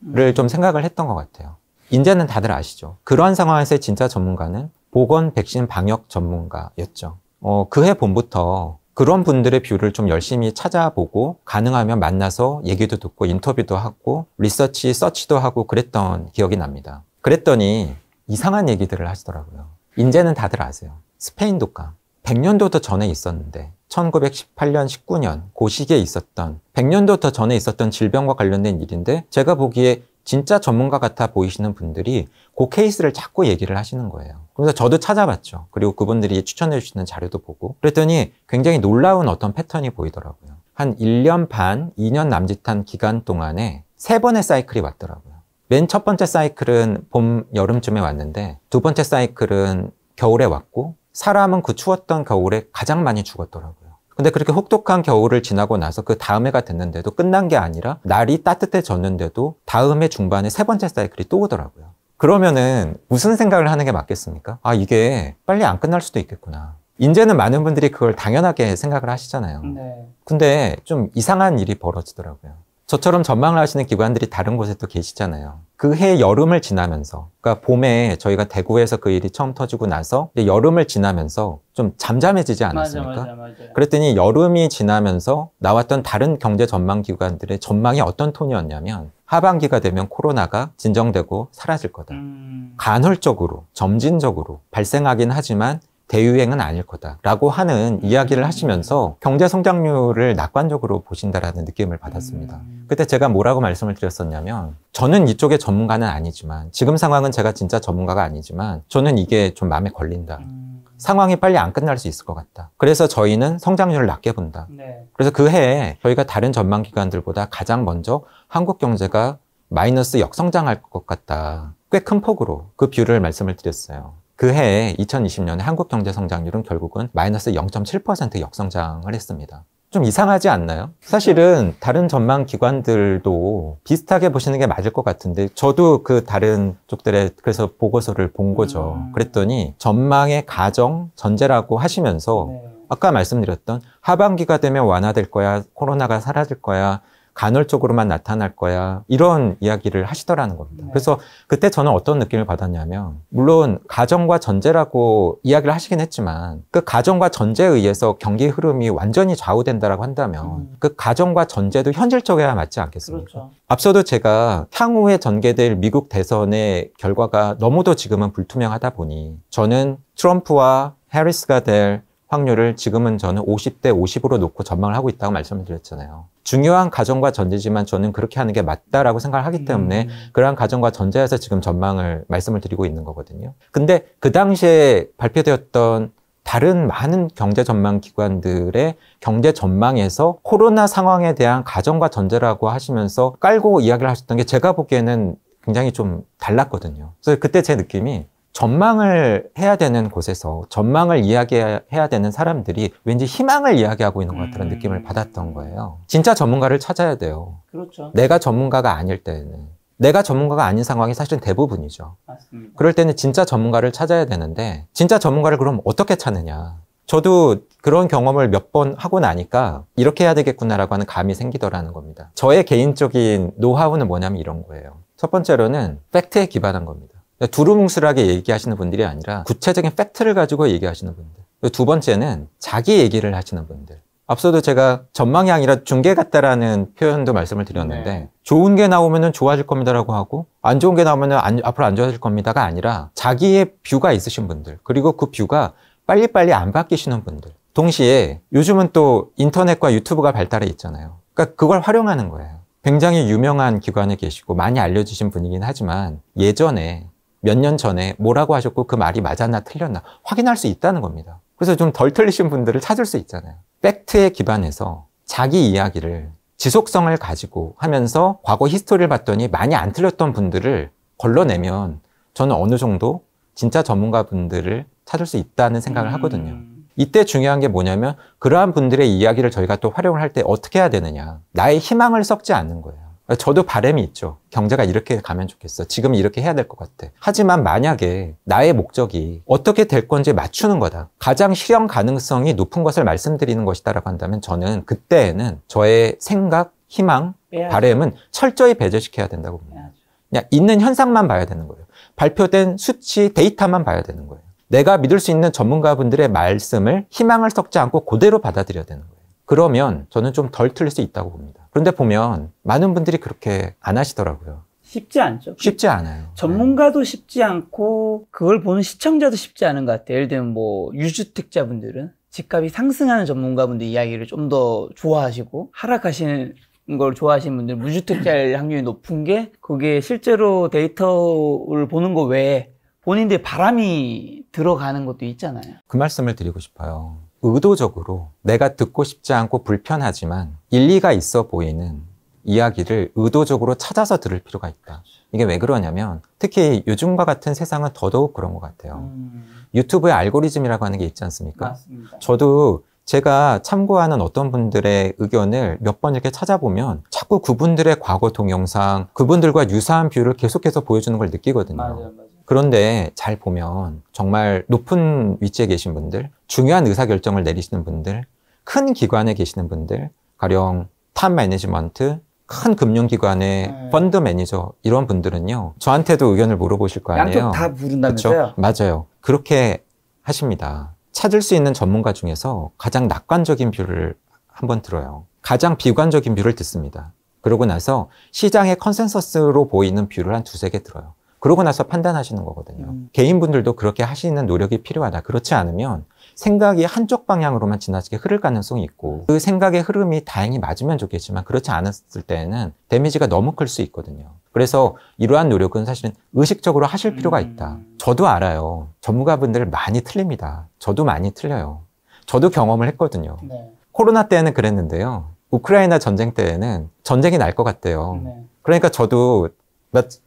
음. 좀 생각을 했던 것 같아요. 인제는 다들 아시죠. 그런 상황에서 의 진짜 전문가는 보건 백신 방역 전문가였죠. 어, 그해 봄부터 그런 분들의 뷰를 좀 열심히 찾아보고 가능하면 만나서 얘기도 듣고 인터뷰도 하고 리서치 서치도 하고 그랬던 기억이 납니다. 그랬더니 이상한 얘기들을 하시더라고요. 인제는 다들 아세요. 스페인 독감. 100년도 더 전에 있었는데 1918년, 19년 고 시기에 있었던 100년도 더 전에 있었던 질병과 관련된 일인데 제가 보기에 진짜 전문가 같아 보이시는 분들이 그 케이스를 자꾸 얘기를 하시는 거예요. 그래서 저도 찾아봤죠. 그리고 그분들이 추천해 주시는 자료도 보고 그랬더니 굉장히 놀라운 어떤 패턴이 보이더라고요. 한 1년 반, 2년 남짓한 기간 동안에 세 번의 사이클이 왔더라고요. 맨첫 번째 사이클은 봄, 여름쯤에 왔는데 두 번째 사이클은 겨울에 왔고 사람은 그 추웠던 겨울에 가장 많이 죽었더라고요. 근데 그렇게 혹독한 겨울을 지나고 나서 그 다음해가 됐는데도 끝난 게 아니라 날이 따뜻해졌는데도 다음해 중반에 세 번째 사이클이 또 오더라고요. 그러면은 무슨 생각을 하는 게 맞겠습니까? 아, 이게 빨리 안 끝날 수도 있겠구나. 이제는 많은 분들이 그걸 당연하게 생각을 하시잖아요. 네. 근데 좀 이상한 일이 벌어지더라고요. 저처럼 전망을 하시는 기관들이 다른 곳에 또 계시잖아요. 그 해 여름을 지나면서, 그러니까 봄에 저희가 대구에서 그 일이 처음 터지고 나서 여름을 지나면서 좀 잠잠해지지 않았습니까? 맞아, 맞아, 맞아. 그랬더니 여름이 지나면서 나왔던 다른 경제 전망 기관들의 전망이 어떤 톤이었냐면 하반기가 되면 코로나가 진정되고 사라질 거다. 음... 간헐적으로, 점진적으로 발생하긴 하지만 대유행은 아닐 거다라고 하는 음. 이야기를 하시면서 경제 성장률을 낙관적으로 보신다라는 느낌을 음. 받았습니다. 그때 제가 뭐라고 말씀을 드렸었냐면 저는 이쪽의 전문가는 아니지만 지금 상황은 제가 진짜 전문가가 아니지만 저는 이게 좀 마음에 걸린다. 음. 상황이 빨리 안 끝날 수 있을 것 같다. 그래서 저희는 성장률을 낮게 본다. 네. 그래서 그 해에 저희가 다른 전망 기관들보다 가장 먼저 한국 경제가 마이너스 역성장할 것 같다. 꽤 큰 폭으로 그 뷰를 말씀을 드렸어요. 그 해에 2020년에 한국 경제 성장률은 결국은 마이너스 0.7% 역성장을 했습니다. 좀 이상하지 않나요? 사실은 다른 전망 기관들도 비슷하게 보시는 게 맞을 것 같은데 저도 그 다른 쪽들의 그래서 보고서를 본 거죠. 음. 그랬더니 전망의 가정 전제라고 하시면서 네. 아까 말씀드렸던 하반기가 되면 완화될 거야, 코로나가 사라질 거야, 간헐적으로만 나타날 거야. 이런 이야기를 하시더라는 겁니다. 네. 그래서 그때 저는 어떤 느낌을 받았냐면, 물론 가정과 전제라고 이야기를 하시긴 했지만, 그 가정과 전제에 의해서 경기 흐름이 완전히 좌우된다라고 한다면, 음. 그 가정과 전제도 현실적이어야 맞지 않겠습니까? 그렇죠. 앞서도 제가 향후에 전개될 미국 대선의 결과가 너무도 지금은 불투명하다 보니, 저는 트럼프와 해리스가 될 확률을 지금은 저는 50대 50으로 놓고 전망을 하고 있다고 말씀을 드렸잖아요. 중요한 가정과 전제지만 저는 그렇게 하는 게 맞다라고 생각을 하기 때문에 음. 그러한 가정과 전제에서 지금 전망을 말씀을 드리고 있는 거거든요. 근데 그 당시에 발표되었던 다른 많은 경제 전망 기관들의 경제 전망에서 코로나 상황에 대한 가정과 전제라고 하시면서 깔고 이야기를 하셨던 게 제가 보기에는 굉장히 좀 달랐거든요. 그래서 그때 제 느낌이 전망을 해야 되는 곳에서 전망을 이야기해야 되는 사람들이 왠지 희망을 이야기하고 있는 것 같다는 음. 느낌을 받았던 거예요. 진짜 전문가를 찾아야 돼요. 그렇죠. 내가 전문가가 아닐 때는. 내가 전문가가 아닌 상황이 사실은 대부분이죠. 맞습니다. 그럴 때는 진짜 전문가를 찾아야 되는데, 진짜 전문가를 그럼 어떻게 찾느냐. 저도 그런 경험을 몇 번 하고 나니까 이렇게 해야 되겠구나라고 하는 감이 생기더라는 겁니다. 저의 개인적인 노하우는 뭐냐면 이런 거예요. 첫 번째로는 팩트에 기반한 겁니다. 그러니까 두루뭉술하게 얘기하시는 분들이 아니라 구체적인 팩트를 가지고 얘기하시는 분들. 두 번째는 자기 얘기를 하시는 분들. 앞서도 제가 전망이 아니라 중계 같다라는 표현도 말씀을 드렸는데 네. 좋은 게나오면 좋아질 겁니다라고 하고 안 좋은 게나오면 안, 앞으로 안 좋아질 겁니다가 아니라 자기의 뷰가 있으신 분들 그리고 그 뷰가 빨리빨리 안 바뀌시는 분들 동시에 요즘은 또 인터넷과 유튜브가 발달해 있잖아요. 그러니까 그걸 활용하는 거예요. 굉장히 유명한 기관에 계시고 많이 알려지신 분이긴 하지만 예전에 몇년 전에 뭐라고 하셨고 그 말이 맞았나 틀렸나 확인할 수 있다는 겁니다. 그래서 좀 덜 틀리신 분들을 찾을 수 있잖아요. 팩트에 기반해서 자기 이야기를 지속성을 가지고 하면서 과거 히스토리를 봤더니 많이 안 틀렸던 분들을 걸러내면 저는 어느 정도 진짜 전문가분들을 찾을 수 있다는 생각을 음. 하거든요. 이때 중요한 게 뭐냐면 그러한 분들의 이야기를 저희가 또 활용을 할 때 어떻게 해야 되느냐. 나의 희망을 섞지 않는 거예요. 저도 바램이 있죠. 경제가 이렇게 가면 좋겠어. 지금 이렇게 해야 될 것 같아. 하지만 만약에 나의 목적이 어떻게 될 건지 맞추는 거다. 가장 실현 가능성이 높은 것을 말씀드리는 것이다라고 한다면 저는 그때에는 저의 생각, 희망, 빼야죠. 바램은 철저히 배제시켜야 된다고 봅니다. 그냥 있는 현상만 봐야 되는 거예요. 발표된 수치, 데이터만 봐야 되는 거예요. 내가 믿을 수 있는 전문가분들의 말씀을 희망을 섞지 않고 그대로 받아들여야 되는 거예요. 그러면 저는 좀 덜 틀릴 수 있다고 봅니다. 그런데 보면 많은 분들이 그렇게 안 하시더라고요. 쉽지 않죠. 쉽지 않아요. 전문가도 쉽지 않고 그걸 보는 시청자도 쉽지 않은 것 같아요. 예를 들면 뭐 유주택자분들은 집값이 상승하는 전문가분들 이야기를 좀 더 좋아하시고 하락하시는 걸 좋아하시는 분들 무주택자일 확률이 높은 게 그게 실제로 데이터를 보는 거 외에 본인들 바람이 들어가는 것도 있잖아요. 그 말씀을 드리고 싶어요. 의도적으로 내가 듣고 싶지 않고 불편하지만 일리가 있어 보이는 이야기를 의도적으로 찾아서 들을 필요가 있다. 이게 왜 그러냐면 특히 요즘과 같은 세상은 더더욱 그런 것 같아요. 음. 유튜브의 알고리즘이라고 하는 게 있지 않습니까? 맞습니다. 저도 제가 참고하는 어떤 분들의 의견을 몇 번 이렇게 찾아보면 자꾸 그분들의 과거 동영상, 그분들과 유사한 뷰를 계속해서 보여주는 걸 느끼거든요. 맞아요, 맞아요. 그런데 잘 보면 정말 높은 위치에 계신 분들, 중요한 의사결정을 내리시는 분들, 큰 기관에 계시는 분들, 가령 탑 매니지먼트, 큰 금융기관의 네. 펀드 매니저 이런 분들은요 저한테도 의견을 물어보실 거 아니에요. 양쪽 다 물은다면서요? 그렇죠? 맞아요. 그렇게 하십니다. 찾을 수 있는 전문가 중에서 가장 낙관적인 뷰를 한번 들어요. 가장 비관적인 뷰를 듣습니다. 그러고 나서 시장의 컨센서스로 보이는 뷰를 한 두세 개 들어요. 그러고 나서 판단하시는 거거든요. 음. 개인분들도 그렇게 하시는 노력이 필요하다. 그렇지 않으면 생각이 한쪽 방향으로만 지나치게 흐를 가능성이 있고 그 생각의 흐름이 다행히 맞으면 좋겠지만 그렇지 않았을 때는 에 데미지가 너무 클 수 있거든요. 그래서 이러한 노력은 사실은 의식적으로 하실 필요가 음. 있다. 저도 알아요. 전문가분들 많이 틀립니다. 저도 많이 틀려요. 저도 경험을 했거든요. 네. 코로나 때는 그랬는데요. 우크라이나 전쟁 때에는 전쟁이 날 것 같대요. 네. 그러니까 저도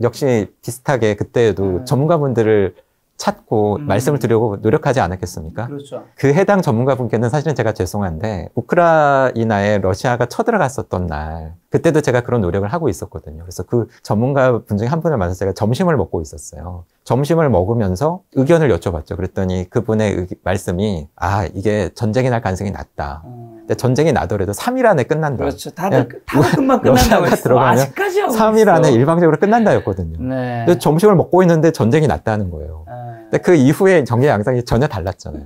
역시 비슷하게 그때도 에 네. 전문가분들을 찾고 음. 말씀을 드리려고 노력하지 않았겠습니까? 그렇죠. 그 해당 전문가분께는 사실은 제가 죄송한데 우크라이나에 러시아가 쳐들어갔었던 날 그때도 제가 그런 노력을 하고 있었거든요. 그래서 그 전문가분 중에 한 분을 만나서 제가 점심을 먹고 있었어요. 점심을 먹으면서 의견을 여쭤봤죠. 그랬더니 그분의 의 말씀이 아 이게 전쟁이 날 가능성이 낮다. 음. 근데 전쟁이 나더라도 3일 안에 끝난다. 그렇죠. 다들 예. 그, 다끝만 끝난다고 했어. 아직까지 하고 3일 안에 일방적으로 끝난다였거든요. 네. 근데 점심을 먹고 있는데 전쟁이 났다는 거예요. 아. 근데 그 이후에 정의 양상이 전혀 달랐잖아요.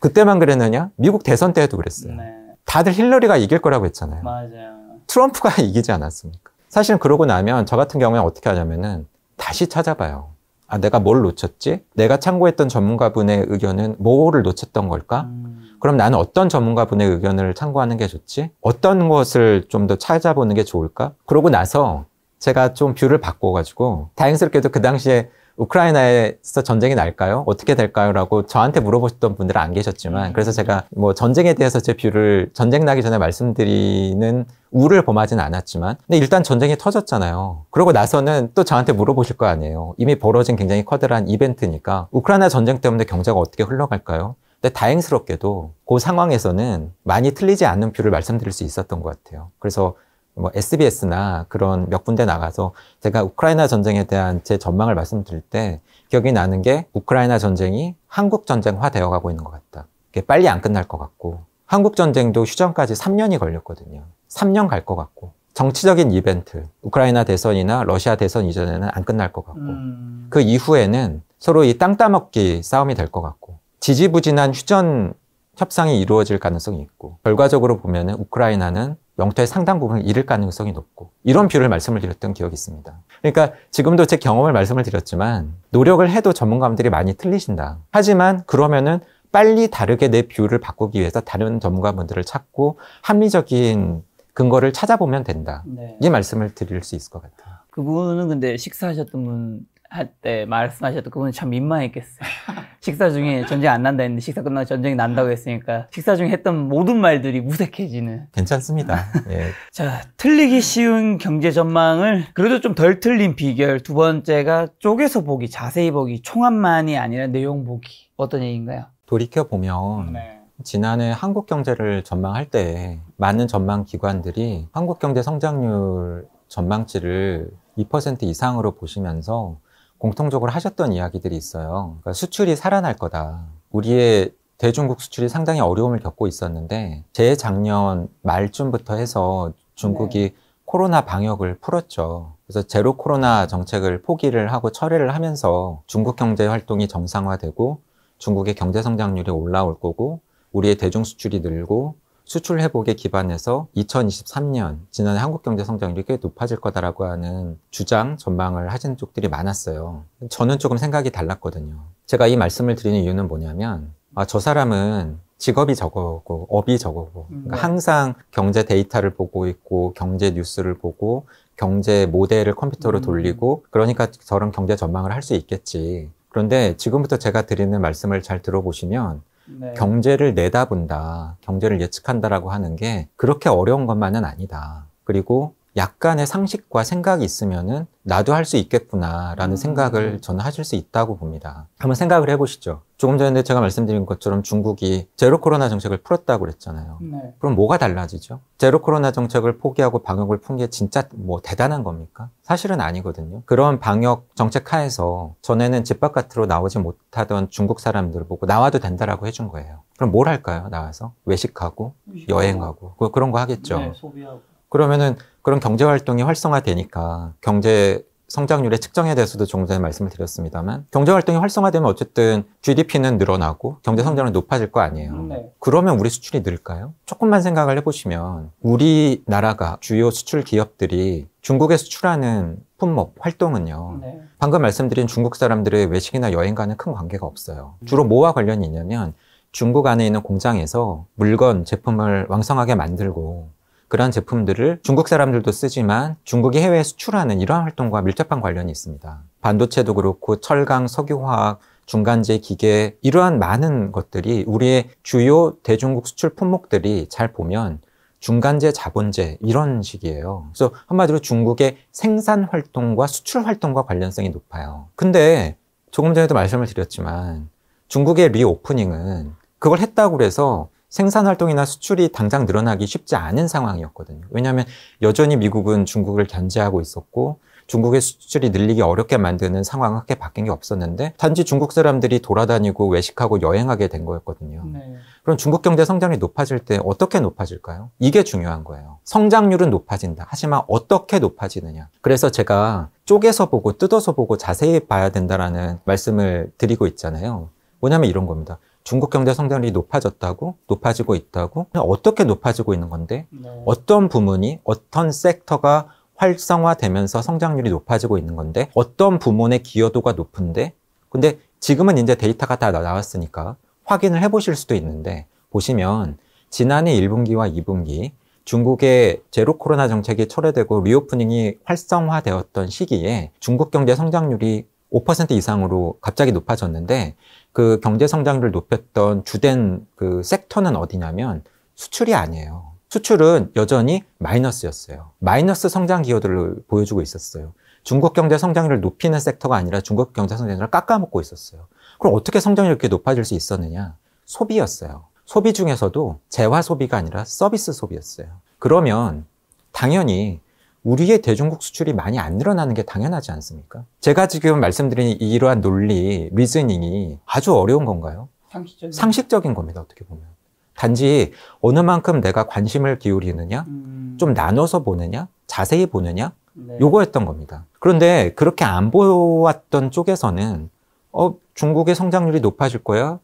그때만 그랬느냐? 미국 대선 때도 에 그랬어요. 네. 다들 힐러리가 이길 거라고 했잖아요. 맞아요. 트럼프가 이기지 않았습니까? 사실은 그러고 나면 저 같은 경우에 어떻게 하냐면은 다시 찾아봐요. 아, 내가 뭘 놓쳤지? 내가 참고했던 전문가분의 의견은 뭐를 놓쳤던 걸까? 음. 그럼 나는 어떤 전문가분의 의견을 참고하는 게 좋지? 어떤 것을 좀 더 찾아보는 게 좋을까? 그러고 나서 제가 좀 뷰를 바꿔가지고 다행스럽게도 그 당시에 우크라이나에서 전쟁이 날까요? 어떻게 될까요? 라고 저한테 물어보셨던 분들은 안 계셨지만, 음. 그래서 제가 뭐 전쟁에 대해서 제 뷰를 전쟁 나기 전에 말씀드리는 우를 범하진 않았지만, 근데 일단 전쟁이 터졌잖아요. 그러고 나서는 또 저한테 물어보실 거 아니에요. 이미 벌어진 굉장히 커다란 이벤트니까, 우크라이나 전쟁 때문에 경제가 어떻게 흘러갈까요? 근데 다행스럽게도 그 상황에서는 많이 틀리지 않는 뷰를 말씀드릴 수 있었던 것 같아요. 그래서 뭐 SBS나 그런 몇 군데 나가서 제가 우크라이나 전쟁에 대한 제 전망을 말씀드릴 때 기억이 나는 게 우크라이나 전쟁이 한국 전쟁화 되어 가고 있는 것 같다. 이게 빨리 안 끝날 것 같고 한국 전쟁도 휴전까지 3년이 걸렸거든요. 3년 갈 것 같고 정치적인 이벤트 우크라이나 대선이나 러시아 대선 이전에는 안 끝날 것 같고 음... 그 이후에는 서로 이땅 따먹기 싸움이 될 것 같고 지지부진한 휴전 협상이 이루어질 가능성이 있고 결과적으로 보면은 우크라이나는 영토의 상당 부분을 잃을 가능성이 높고 이런 비율을 말씀을 드렸던 기억이 있습니다. 그러니까 지금도 제 경험을 말씀을 드렸지만 노력을 해도 전문가분들이 많이 틀리신다. 하지만 그러면은 빨리 다르게 내 비율을 바꾸기 위해서 다른 전문가분들을 찾고 합리적인 근거를 찾아보면 된다. 네. 이 말씀을 드릴 수 있을 것 같아요. 그분은 근데 식사하셨던 분 할때 말씀하셨던 그분은 참 민망했겠어요. 식사 중에 전쟁 안 난다 했는데 식사 끝나고 전쟁이 난다고 했으니까 식사 중에 했던 모든 말들이 무색해지는. 괜찮습니다. 예. 자, 틀리기 쉬운 경제 전망을 그래도 좀 덜 틀린 비결 두 번째가 쪼개서 보기, 자세히 보기, 총합만이 아니라 내용 보기. 어떤 얘기인가요? 돌이켜 보면 네. 지난해 한국 경제를 전망할 때 많은 전망 기관들이 한국 경제 성장률 전망치를 2% 이상으로 보시면서 공통적으로 하셨던 이야기들이 있어요. 그러니까 수출이 살아날 거다. 우리의 대중국 수출이 상당히 어려움을 겪고 있었는데 재작년 말쯤부터 해서 중국이 네. 코로나 방역을 풀었죠. 그래서 제로 코로나 정책을 포기를 하고 철회를 하면서 중국 경제 활동이 정상화되고 중국의 경제 성장률이 올라올 거고 우리의 대중 수출이 늘고 수출 회복에 기반해서 2023년 지난해 한국 경제 성장률이 꽤 높아질 거다라고 하는 주장 전망을 하시는 쪽들이 많았어요. 저는 조금 생각이 달랐거든요. 제가 이 말씀을 드리는 이유는 뭐냐면 아, 저 사람은 직업이 적어고 업이 적어고 음, 그러니까 네. 항상 경제 데이터를 보고 있고 경제 뉴스를 보고 경제 모델을 컴퓨터로 음. 돌리고 그러니까 저런 경제 전망을 할 수 있겠지. 그런데 지금부터 제가 드리는 말씀을 잘 들어보시면 네. 경제를 내다본다, 경제를 예측한다라고 하는 게 그렇게 어려운 것만은 아니다. 그리고 약간의 상식과 생각이 있으면은 나도 할 수 있겠구나라는 음. 생각을 저는 하실 수 있다고 봅니다. 한번 음. 생각을 해보시죠. 조금 전에 제가 말씀드린 것처럼 중국이 제로 코로나 정책을 풀었다고 그랬잖아요. 네. 그럼 뭐가 달라지죠? 제로 코로나 정책을 포기하고 방역을 푼 게 진짜 뭐 대단한 겁니까? 사실은 아니거든요. 그런 방역 정책 하에서 전에는 집 바깥으로 나오지 못하던 중국 사람들을 보고 나와도 된다라고 해준 거예요. 그럼 뭘 할까요? 나와서 외식하고, 여행하고 그, 그런 거 하겠죠. 네, 소비하고. 그러면은 그런 경제 활동이 활성화되니까 경제 성장률의 측정에 대해서도 조금 전에 말씀을 드렸습니다만 경제 활동이 활성화되면 어쨌든 GDP는 늘어나고 경제 성장은 높아질 거 아니에요. 음, 네. 그러면 우리 수출이 늘까요? 조금만 생각을 해보시면 우리나라가 주요 수출 기업들이 중국에 수출하는 품목 활동은요. 네. 방금 말씀드린 중국 사람들의 외식이나 여행과는 큰 관계가 없어요. 주로 뭐와 관련이 있냐면 중국 안에 있는 공장에서 물건 제품을 왕성하게 만들고 그런 제품들을 중국 사람들도 쓰지만 중국이 해외에 수출하는 이러한 활동과 밀접한 관련이 있습니다. 반도체도 그렇고 철강, 석유화학, 중간재 기계 이러한 많은 것들이 우리의 주요 대중국 수출 품목들이 잘 보면 중간재 자본재 이런 식이에요. 그래서 한마디로 중국의 생산 활동과 수출 활동과 관련성이 높아요. 근데 조금 전에도 말씀을 드렸지만 중국의 리오프닝은 그걸 했다고 그래서 생산 활동이나 수출이 당장 늘어나기 쉽지 않은 상황이었거든요. 왜냐하면 여전히 미국은 중국을 견제하고 있었고 중국의 수출이 늘리기 어렵게 만드는 상황은밖게 바뀐 게 없었는데 단지 중국 사람들이 돌아다니고 외식하고 여행하게 된 거였거든요. 네. 그럼 중국 경제 성장이 높아질 때 어떻게 높아질까요? 이게 중요한 거예요. 성장률은 높아진다. 하지만 어떻게 높아지느냐. 그래서 제가 쪼개서 보고 뜯어서 보고 자세히 봐야 된다라는 말씀을 드리고 있잖아요. 뭐냐면 이런 겁니다. 중국 경제 성장률이 높아졌다고 높아지고 있다고 어떻게 높아지고 있는 건데 네. 어떤 부문이 어떤 섹터가 활성화되면서 성장률이 높아지고 있는 건데 어떤 부문의 기여도가 높은데 근데 지금은 이제 데이터가 다 나왔으니까 확인을 해보실 수도 있는데 보시면 지난해 1분기와 2분기 중국의 제로 코로나 정책이 철회되고 리오프닝이 활성화되었던 시기에 중국 경제 성장률이 5% 이상으로 갑자기 높아졌는데 그 경제 성장률을 높였던 주된 그 섹터는 어디냐면 수출이 아니에요. 수출은 여전히 마이너스였어요. 마이너스 성장 기여들을 보여주고 있었어요. 중국 경제 성장률을 높이는 섹터가 아니라 중국 경제 성장률을 깎아먹고 있었어요. 그럼 어떻게 성장률이 이렇게 높아질 수 있었느냐? 소비였어요. 소비 중에서도 재화 소비가 아니라 서비스 소비였어요. 그러면 당연히 우리의 대중국 수출이 많이 안 늘어나는 게 당연하지 않습니까? 제가 지금 말씀드린 이러한 논리, 리즈닝이 아주 어려운 건가요? 상식적인, 상식적인 겁니다, 어떻게 보면. 단지 어느 만큼 내가 관심을 기울이느냐, 음... 좀 나눠서 보느냐, 자세히 보느냐, 네. 요거였던 겁니다. 그런데 그렇게 안 보았던 쪽에서는 어, 중국의 성장률이 높아질 거야,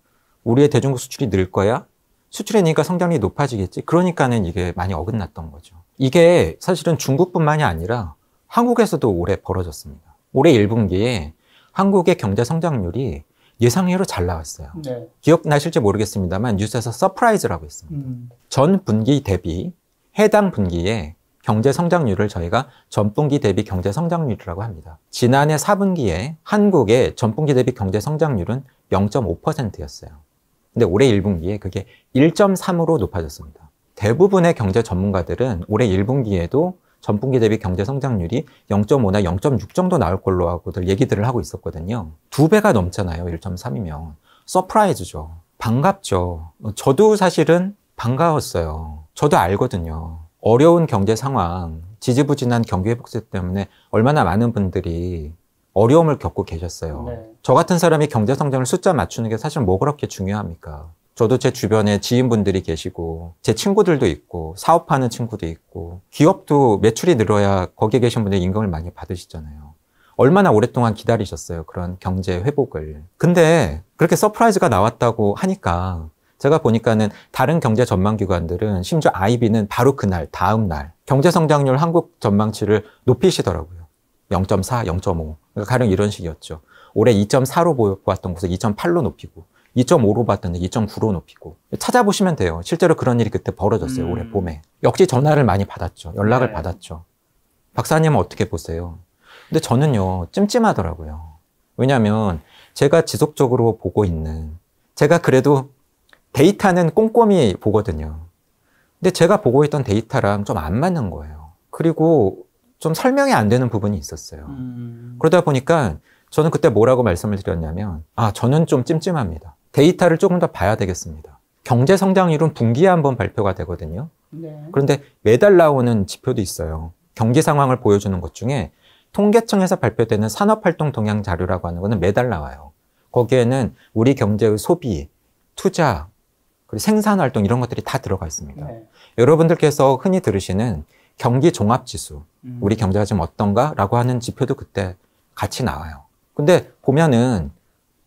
우리의 대중국 수출이 늘 거야, 수출이니까 성장률이 높아지겠지. 그러니까는 이게 많이 어긋났던 거죠. 이게 사실은 중국뿐만이 아니라 한국에서도 올해 벌어졌습니다. 올해 1분기에 한국의 경제 성장률이 예상외로 잘 나왔어요. 네. 기억나실지 모르겠습니다만 뉴스에서 서프라이즈라고 했습니다. 음. 전 분기 대비 해당 분기에 경제 성장률을 저희가 전분기 대비 경제 성장률이라고 합니다. 지난해 4분기에 한국의 전분기 대비 경제 성장률은 0.5%였어요. 근데 올해 1분기에 그게 1.3으로 높아졌습니다. 대부분의 경제 전문가들은 올해 1분기에도 전분기 대비 경제 성장률이 0.5나 0.6 정도 나올 걸로 하고들 얘기들을 하고 있었거든요. 두 배가 넘잖아요. 1.3이면. 서프라이즈죠. 반갑죠. 저도 사실은 반가웠어요. 저도 알거든요. 어려운 경제 상황, 지지부진한 경기 회복세 때문에 얼마나 많은 분들이 어려움을 겪고 계셨어요. 네. 저 같은 사람이 경제 성장을 숫자 맞추는 게 사실 뭐 그렇게 중요합니까? 저도 제 주변에 지인분들이 계시고 제 친구들도 있고 사업하는 친구도 있고 기업도 매출이 늘어야 거기에 계신 분들 임금을 많이 받으시잖아요. 얼마나 오랫동안 기다리셨어요. 그런 경제 회복을. 근데 그렇게 서프라이즈가 나왔다고 하니까 제가 보니까는 다른 경제 전망 기관들은 심지어 IB는 바로 그날 다음 날 경제 성장률 한국 전망치를 높이시더라고요. 0.4, 0.5. 그러니까 가령 이런 식이었죠. 올해 2.4로 보였던 곳을 2.8로 높이고 2.5로 봤던 2.9로 높이고 찾아보시면 돼요. 실제로 그런 일이 그때 벌어졌어요. 음. 올해 봄에. 역시 전화를 많이 받았죠. 연락을 네. 받았죠. 박사님은 어떻게 보세요? 근데 저는요, 찜찜하더라고요. 왜냐하면 제가 지속적으로 보고 있는 제가 그래도 데이터는 꼼꼼히 보거든요. 근데 제가 보고 있던 데이터랑 좀 안 맞는 거예요. 그리고 좀 설명이 안 되는 부분이 있었어요. 음. 그러다 보니까 저는 그때 뭐라고 말씀을 드렸냐면, 아, 저는 좀 찜찜합니다. 데이터를 조금 더 봐야 되겠습니다. 경제 성장률은 분기에 한번 발표가 되거든요. 네. 그런데 매달 나오는 지표도 있어요. 경기 상황을 보여주는 것 중에 통계청에서 발표되는 산업활동 동향 자료라고 하는 것은 매달 나와요. 거기에는 우리 경제의 소비, 투자, 그리고 생산활동 이런 것들이 다 들어가 있습니다. 네. 여러분들께서 흔히 들으시는 경기 종합지수, 음. 우리 경제가 지금 어떤가? 라고 하는 지표도 그때 같이 나와요. 근데 보면은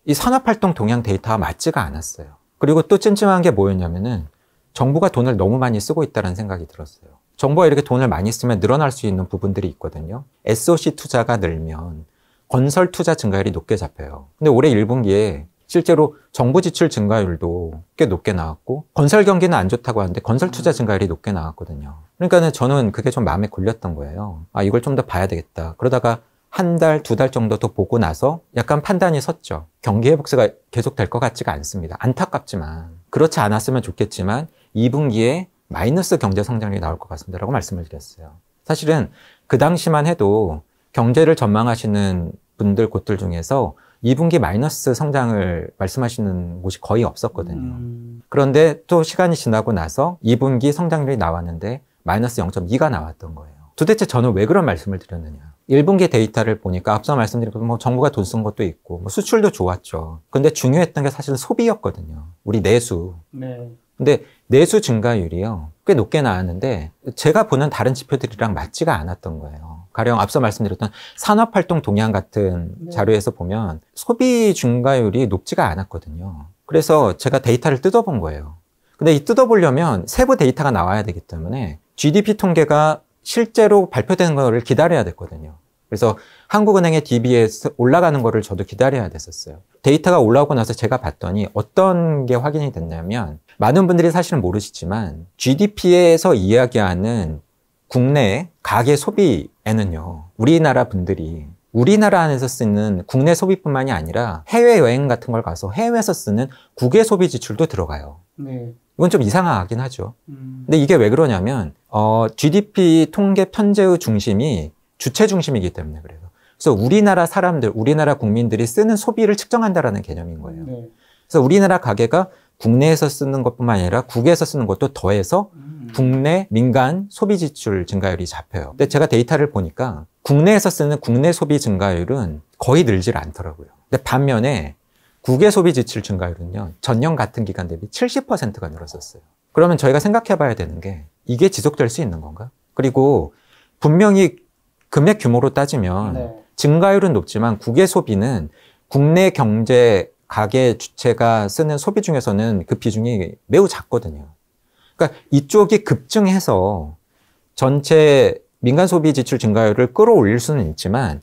이 산업활동 동향 데이터와 맞지가 않았어요. 그리고 또 찜찜한 게 뭐였냐면은 정부가 돈을 너무 많이 쓰고 있다는 생각이 들었어요. 정부가 이렇게 돈을 많이 쓰면 늘어날 수 있는 부분들이 있거든요. SOC 투자가 늘면 건설 투자 증가율이 높게 잡혀요. 근데 올해 1분기에 실제로 정부 지출 증가율도 꽤 높게 나왔고 건설 경기는 안 좋다고 하는데 건설 투자 증가율이 높게 나왔거든요. 그러니까는 저는 그게 좀 마음에 걸렸던 거예요. 아 이걸 좀 더 봐야 되겠다. 그러다가 한 달, 두 달 정도 더 보고 나서 약간 판단이 섰죠. 경기 회복세가 계속 될 것 같지가 않습니다. 안타깝지만. 그렇지 않았으면 좋겠지만 2분기에 마이너스 경제 성장률이 나올 것 같습니다. 라고 말씀을 드렸어요. 사실은 그 당시만 해도 경제를 전망하시는 분들 곳들 중에서 2분기 마이너스 성장을 말씀하시는 곳이 거의 없었거든요. 음. 그런데 또 시간이 지나고 나서 2분기 성장률이 나왔는데 마이너스 0.2가 나왔던 거예요. 도대체 저는 왜 그런 말씀을 드렸느냐. 1분기 데이터를 보니까 앞서 말씀드린 뭐 정부가 돈 쓴 것도 있고 뭐 수출도 좋았죠. 근데 중요했던 게 사실은 소비였거든요. 우리 내수. 네. 근데 내수 증가율이요. 꽤 높게 나왔는데 제가 보는 다른 지표들이랑 맞지가 않았던 거예요. 가령 앞서 말씀드렸던 산업활동 동향 같은 네. 자료에서 보면 소비 증가율이 높지가 않았거든요. 그래서 제가 데이터를 뜯어본 거예요. 근데 이 뜯어보려면 세부 데이터가 나와야 되기 때문에 GDP 통계가 실제로 발표되는 거를 기다려야 됐거든요. 그래서 한국은행의 DBS 올라가는 거를 저도 기다려야 됐었어요. 데이터가 올라오고 나서 제가 봤더니 어떤 게 확인이 됐냐면 많은 분들이 사실은 모르시지만 GDP에서 이야기하는 국내 가계 소비에는요. 우리나라 분들이 우리나라 안에서 쓰는 국내 소비뿐만이 아니라 해외여행 같은 걸 가서 해외에서 쓰는 국외 소비 지출도 들어가요. 네. 이건 좀 이상하긴 하죠. 음. 근데 이게 왜 그러냐면 어, GDP 통계 편제의 중심이 주체 중심이기 때문에 그래요. 그래서 우리나라 사람들, 우리나라 국민들이 쓰는 소비를 측정한다라는 개념인 거예요. 네. 그래서 우리나라 가게가 국내에서 쓰는 것뿐만 아니라 국외에서 쓰는 것도 더해서 음. 국내 민간 소비 지출 증가율이 잡혀요. 근데 제가 데이터를 보니까 국내에서 쓰는 국내 소비 증가율은 거의 늘질 않더라고요. 근데 반면에 국외 소비 지출 증가율은요, 전년 같은 기간 대비 70%가 늘었었어요. 그러면 저희가 생각해 봐야 되는 게 이게 지속될 수 있는 건가? 그리고 분명히 금액 규모로 따지면 네. 증가율은 높지만 국외 소비는 국내 경제 가계 주체가 쓰는 소비 중에서는 그 비중이 매우 작거든요. 그러니까 이쪽이 급증해서 전체 민간 소비 지출 증가율을 끌어올릴 수는 있지만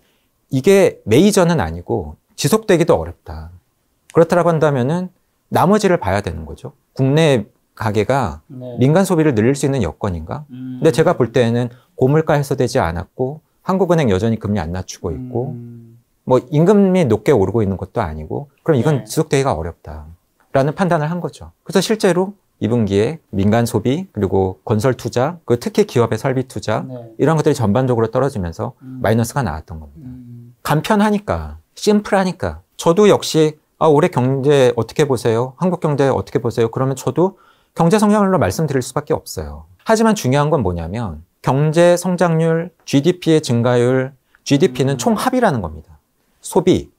이게 메이저는 아니고 지속되기도 어렵다. 그렇다라고 한다면은 나머지를 봐야 되는 거죠. 국내 가게가 네. 민간 소비를 늘릴 수 있는 여건인가? 음. 근데 제가 볼 때는 고물가 해소되지 않았고 한국은행 여전히 금리 안 낮추고 있고 음. 뭐 임금이 높게 오르고 있는 것도 아니고 그럼 이건 네. 지속되기가 어렵다라는 판단을 한 거죠. 그래서 실제로 2분기에 민간 소비 그리고 건설 투자 그 특히 기업의 설비 투자 네. 이런 것들이 전반적으로 떨어지면서 음. 마이너스가 나왔던 겁니다. 음. 간편하니까 심플하니까 저도 역시 아, 올해 경제 어떻게 보세요? 한국 경제 어떻게 보세요? 그러면 저도 경제 성장률로 말씀드릴 수밖에 없어요. 하지만 중요한 건 뭐냐면 경제 성장률, GDP의 증가율, GDP는 음. 총합이라는 겁니다. 소비,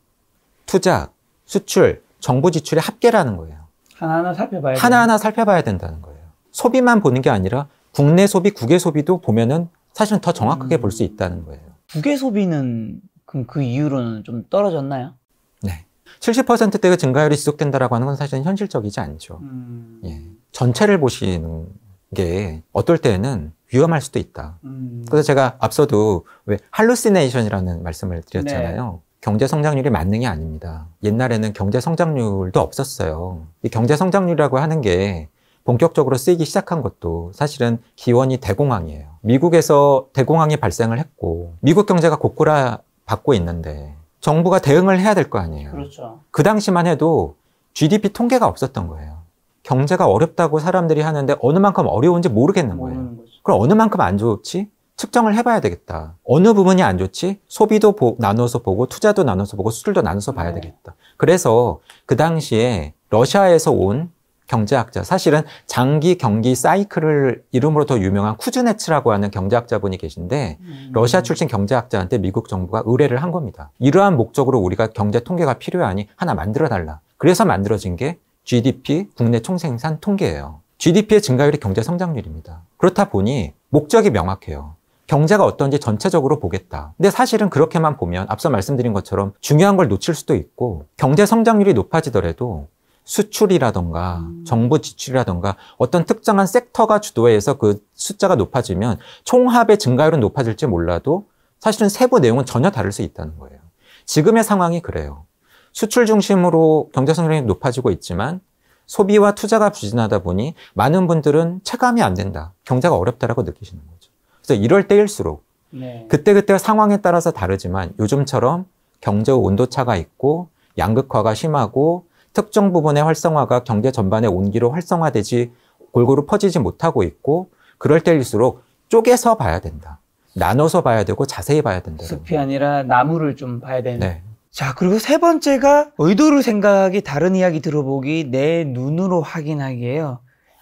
투자, 수출, 정부 지출의 합계라는 거예요. 하나하나 살펴봐야 하나하나 살펴봐야 된다는 거예요. 소비만 보는 게 아니라 국내 소비, 국외 소비도 보면은 사실은 더 정확하게 음. 볼수 있다는 거예요. 국외 소비는 그럼 그 이후로는 좀 떨어졌나요? 네. 70%대의 증가율이 지속된다라고 하는 건 사실은 현실적이지 않죠. 음. 예. 전체를 보시는 게 어떨 때는 위험할 수도 있다. 음. 그래서 제가 앞서도 왜 할루시네이션이라는 말씀을 드렸잖아요. 네. 경제 성장률이 만능이 아닙니다. 옛날에는 경제 성장률도 없었어요. 이 경제 성장률이라고 하는 게 본격적으로 쓰이기 시작한 것도 사실은 기원이 대공황이에요. 미국에서 대공황이 발생을 했고 미국 경제가 고꾸라 받고 있는데 정부가 대응을 해야 될 거 아니에요. 그렇죠. 그 당시만 해도 GDP 통계가 없었던 거예요. 경제가 어렵다고 사람들이 하는데 어느 만큼 어려운지 모르겠는 거예요. 그럼 어느 만큼 안 좋지? 측정을 해봐야 되겠다. 어느 부분이 안 좋지? 소비도 보, 나눠서 보고 투자도 나눠서 보고 수출도 나눠서 봐야 네. 되겠다. 그래서 그 당시에 러시아에서 온 경제학자, 사실은 장기 경기 사이클을 이름으로 더 유명한 쿠즈네츠라고 하는 경제학자분이 계신데 음. 러시아 출신 경제학자한테 미국 정부가 의뢰를 한 겁니다. 이러한 목적으로 우리가 경제 통계가 필요하니 하나 만들어 달라. 그래서 만들어진 게 GDP 국내 총생산 통계예요. GDP의 증가율이 경제 성장률입니다. 그렇다 보니 목적이 명확해요. 경제가 어떤지 전체적으로 보겠다. 근데 사실은 그렇게만 보면 앞서 말씀드린 것처럼 중요한 걸 놓칠 수도 있고 경제 성장률이 높아지더라도 수출이라던가 음. 정부 지출이라던가 어떤 특정한 섹터가 주도해서 그 숫자가 높아지면 총합의 증가율은 높아질지 몰라도 사실은 세부 내용은 전혀 다를 수 있다는 거예요. 지금의 상황이 그래요. 수출 중심으로 경제 성장이 높아지고 있지만 소비와 투자가 부진하다 보니 많은 분들은 체감이 안 된다. 경제가 어렵다라고 느끼시는 거죠. 그래서 이럴 때일수록 네. 그때그때 상황에 따라서 다르지만 요즘처럼 경제 온도차가 있고 양극화가 심하고 특정 부분의 활성화가 경제 전반의 온기로 활성화되지 골고루 퍼지지 못하고 있고 그럴 때일수록 쪼개서 봐야 된다. 나눠서 봐야 되고 자세히 봐야 된다. 숲이 아니라 나무를 좀 봐야 되는. 네. 자, 그리고 세 번째가 의도를 생각이 다른 이야기 들어보기 내 눈으로 확인하기예요.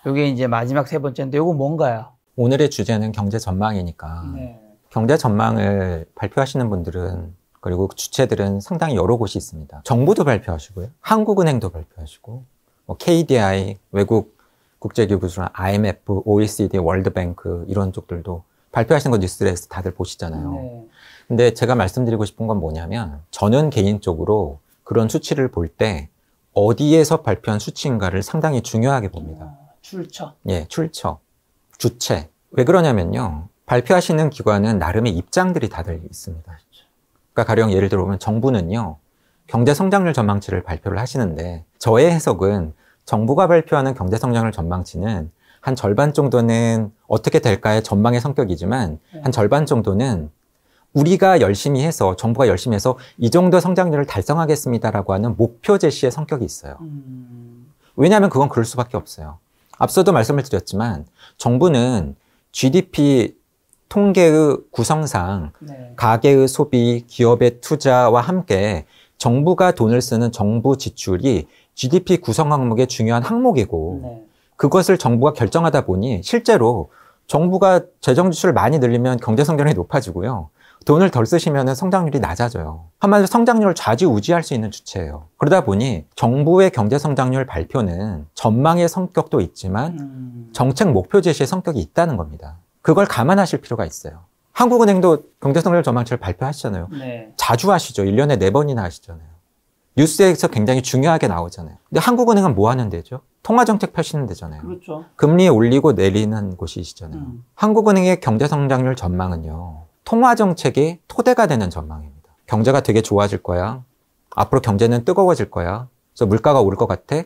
이게 이제 마지막 세 번째인데 이거 뭔가요? 오늘의 주제는 경제 전망이니까 네. 경제 전망을 발표하시는 분들은 그리고 주체들은 상당히 여러 곳이 있습니다. 정부도 발표하시고요. 한국은행도 발표하시고 뭐 KDI, 외국 국제기구수랑 IMF, OECD, 월드뱅크 이런 쪽들도 발표하신 거 뉴스레스 다들 보시잖아요. 네. 근데 제가 말씀드리고 싶은 건 뭐냐면 저는 개인적으로 그런 수치를 볼 때 어디에서 발표한 수치인가를 상당히 중요하게 봅니다. 아, 출처. 예, 출처. 주체. 왜 그러냐면요. 발표하시는 기관은 나름의 입장들이 다들 있습니다. 그러니까 가령 예를 들어보면 정부는요, 경제 성장률 전망치를 발표를 하시는데 저의 해석은 정부가 발표하는 경제 성장률 전망치는 한 절반 정도는 어떻게 될까의 전망의 성격이지만 네. 한 절반 정도는 우리가 열심히 해서 정부가 열심히 해서 이 정도 성장률을 달성하겠습니다라고 하는 목표 제시의 성격이 있어요. 음. 왜냐하면 그건 그럴 수밖에 없어요. 앞서도 말씀을 드렸지만 정부는 GDP 통계의 구성상 네. 가계의 소비, 기업의 투자와 함께 정부가 돈을 쓰는 정부 지출이 GDP 구성 항목의 중요한 항목이고 네. 그것을 정부가 결정하다 보니 실제로 정부가 재정 지출을 많이 늘리면 경제 성장이 률 높아지고요. 돈을 덜 쓰시면 성장률이 낮아져요. 한마디로 성장률을 좌지우지할 수 있는 주체예요. 그러다 보니 정부의 경제 성장률 발표는 전망의 성격도 있지만 음. 정책 목표 제시의 성격이 있다는 겁니다. 그걸 감안하실 필요가 있어요. 한국은행도 경제성장 률 전망치를 발표하시잖아요. 네. 자주 하시죠. 1년에 4번이나 하시잖아요. 뉴스에서 굉장히 중요하게 나오잖아요. 근데 한국은행은 뭐 하는 데죠? 통화정책 펼치는 데잖아요. 그렇죠. 금리 올리고 내리는 곳이시잖아요. 음. 한국은행의 경제성장률 전망은요. 통화정책이 토대가 되는 전망입니다. 경제가 되게 좋아질 거야. 앞으로 경제는 뜨거워질 거야. 그래서 물가가 오를 것 같아.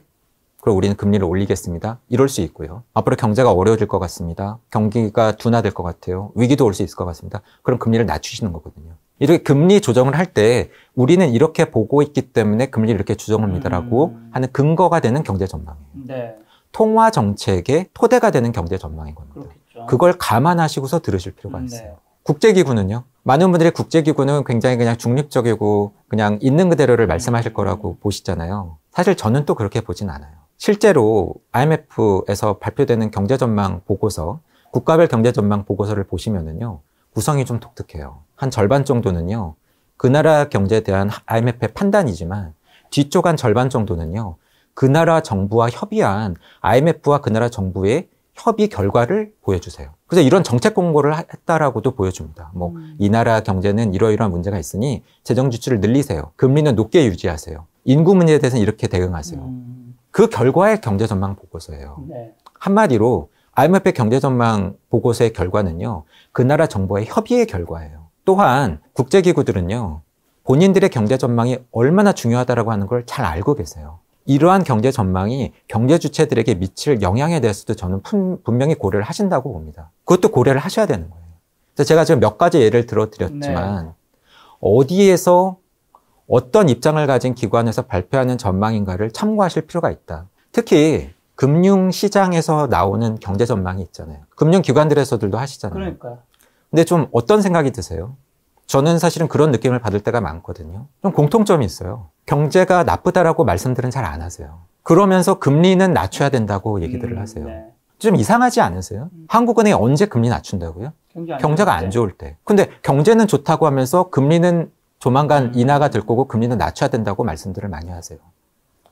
그럼 우리는 금리를 올리겠습니다. 이럴 수 있고요. 앞으로 경제가 어려워질 것 같습니다. 경기가 둔화될 것 같아요. 위기도 올 수 있을 것 같습니다. 그럼 금리를 낮추시는 거거든요. 이렇게 금리 조정을 할 때 우리는 이렇게 보고 있기 때문에 금리를 이렇게 조정합니다라고 음. 하는 근거가 되는 경제 전망이에요. 네. 통화 정책의 토대가 되는 경제 전망인 겁니다. 그렇겠죠. 그걸 감안하시고서 들으실 필요가 음, 네. 있어요. 국제기구는요. 많은 분들이 국제기구는 굉장히 그냥 중립적이고 그냥 있는 그대로를 말씀하실 거라고 음. 보시잖아요. 사실 저는 또 그렇게 보진 않아요. 실제로 IMF에서 발표되는 경제 전망 보고서, 국가별 경제 전망 보고서를 보시면은요, 구성이 좀 독특해요. 한 절반 정도는요, 그 나라 경제에 대한 IMF의 판단이지만 뒤쪽 한 절반 정도는요, 그 나라 정부와 협의한 IMF와 그 나라 정부의 협의 결과를 보여주세요. 그래서 이런 정책 공고를 했다라고도 보여줍니다. 뭐, 음. 이 나라 경제는 이러이러한 문제가 있으니 재정지출을 늘리세요. 금리는 높게 유지하세요. 인구 문제에 대해서는 이렇게 대응하세요. 음. 그 결과의 경제 전망 보고서예요. 네. 한마디로 IMF 경제 전망 보고서의 결과는요. 그 나라 정부의 협의의 결과예요. 또한 국제기구들은요. 본인들의 경제 전망이 얼마나 중요하다라고 하는 걸 잘 알고 계세요. 이러한 경제 전망이 경제 주체들에게 미칠 영향에 대해서도 저는 품, 분명히 고려를 하신다고 봅니다. 그것도 고려를 하셔야 되는 거예요. 제가 지금 몇 가지 예를 들어 드렸지만 네. 어디에서 어떤 입장을 가진 기관에서 발표하는 전망인가를 참고하실 필요가 있다. 특히 금융시장에서 나오는 경제 전망이 있잖아요. 금융기관들에서들도 하시잖아요. 그러니까. 근데 좀 어떤 생각이 드세요? 저는 사실은 그런 느낌을 받을 때가 많거든요. 좀 공통점이 있어요. 경제가 나쁘다라고 말씀들은 잘 안 하세요. 그러면서 금리는 낮춰야 된다고 얘기들을 음, 하세요. 네. 좀 이상하지 않으세요? 음. 한국은행이 언제 금리 낮춘다고요? 경제 안 경제가 안 좋을 때. 근데 경제는 좋다고 하면서 금리는 조만간 인하가 될 거고 금리는 낮춰야 된다고 말씀들을 많이 하세요.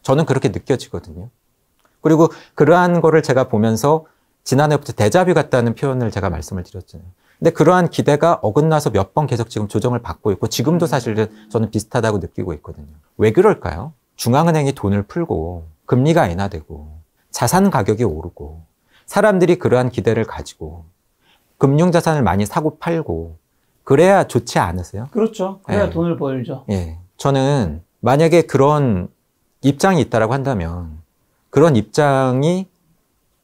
저는 그렇게 느껴지거든요. 그리고 그러한 거를 제가 보면서 지난해부터 대자뷰 같다는 표현을 제가 말씀을 드렸잖아요. 근데 그러한 기대가 어긋나서 몇 번 계속 지금 조정을 받고 있고 지금도 음. 사실은 저는 비슷하다고 느끼고 있거든요. 왜 그럴까요? 중앙은행이 돈을 풀고 금리가 인하되고 자산 가격이 오르고 사람들이 그러한 기대를 가지고 금융자산을 많이 사고 팔고 그래야 좋지 않으세요? 그렇죠. 그래야 예. 돈을 벌죠. 예. 저는 만약에 그런 입장이 있다라고 한다면 그런 입장이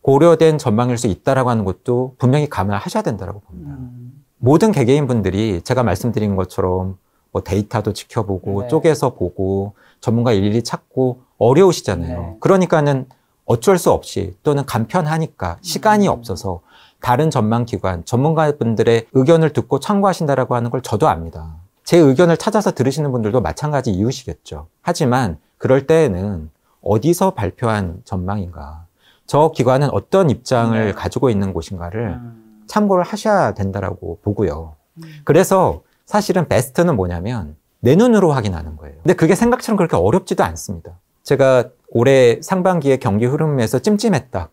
고려된 전망일 수 있다라고 하는 것도 분명히 감안하셔야 된다라고 봅니다. 음. 모든 개개인 분들이 제가 말씀드린 것처럼 뭐 데이터도 지켜보고 네. 쪼개서 보고 전문가 일일이 찾고 어려우시잖아요. 네. 그러니까는 어쩔 수 없이 또는 간편하니까 시간이 음. 없어서 다른 전망기관, 전문가분들의 의견을 듣고 참고하신다라고 하는 걸 저도 압니다. 제 의견을 찾아서 들으시는 분들도 마찬가지 이유시겠죠. 하지만 그럴 때에는 어디서 발표한 전망인가, 저 기관은 어떤 입장을 네. 가지고 있는 곳인가를 음. 참고를 하셔야 된다라고 보고요. 음. 그래서 사실은 베스트는 뭐냐면 내 눈으로 확인하는 거예요. 근데 그게 생각처럼 그렇게 어렵지도 않습니다. 제가 올해 상반기에 경기 흐름에서 찜찜했다.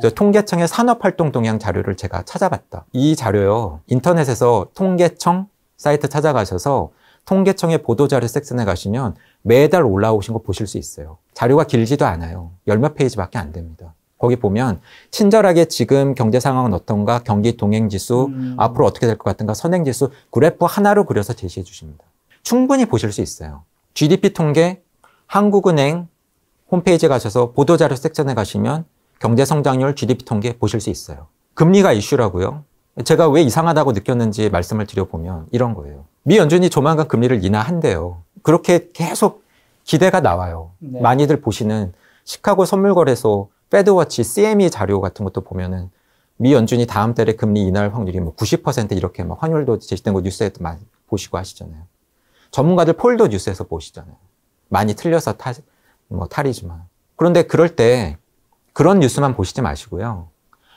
네. 통계청의 산업활동 동향 자료를 제가 찾아봤다. 이 자료요. 인터넷에서 통계청 사이트 찾아가셔서 통계청의 보도자료 섹션에 가시면 매달 올라오신 거 보실 수 있어요. 자료가 길지도 않아요. 열 몇 페이지밖에 안 됩니다. 거기 보면 친절하게 지금 경제 상황은 어떤가, 경기 동행 지수, 음. 앞으로 어떻게 될 것 같은가, 선행 지수 그래프 하나로 그려서 제시해 주십니다. 충분히 보실 수 있어요. GDP 통계 한국은행 홈페이지에 가셔서 보도자료 섹션에 가시면 경제 성장률, GDP 통계 보실 수 있어요. 금리가 이슈라고요. 제가 왜 이상하다고 느꼈는지 말씀을 드려보면 이런 거예요. 미 연준이 조만간 금리를 인하한대요. 그렇게 계속 기대가 나와요. 네. 많이들 보시는 시카고 선물거래소 패드워치 CME 자료 같은 것도 보면은 미 연준이 다음 달에 금리 인하할 확률이 뭐 90% 이렇게 막 환율도 제시된 거 뉴스에도 많이 보시고 하시잖아요. 전문가들 폴도 뉴스에서 보시잖아요. 많이 틀려서 탈, 뭐 탈이지만. 그런데 그럴 때 그런 뉴스만 보시지 마시고요.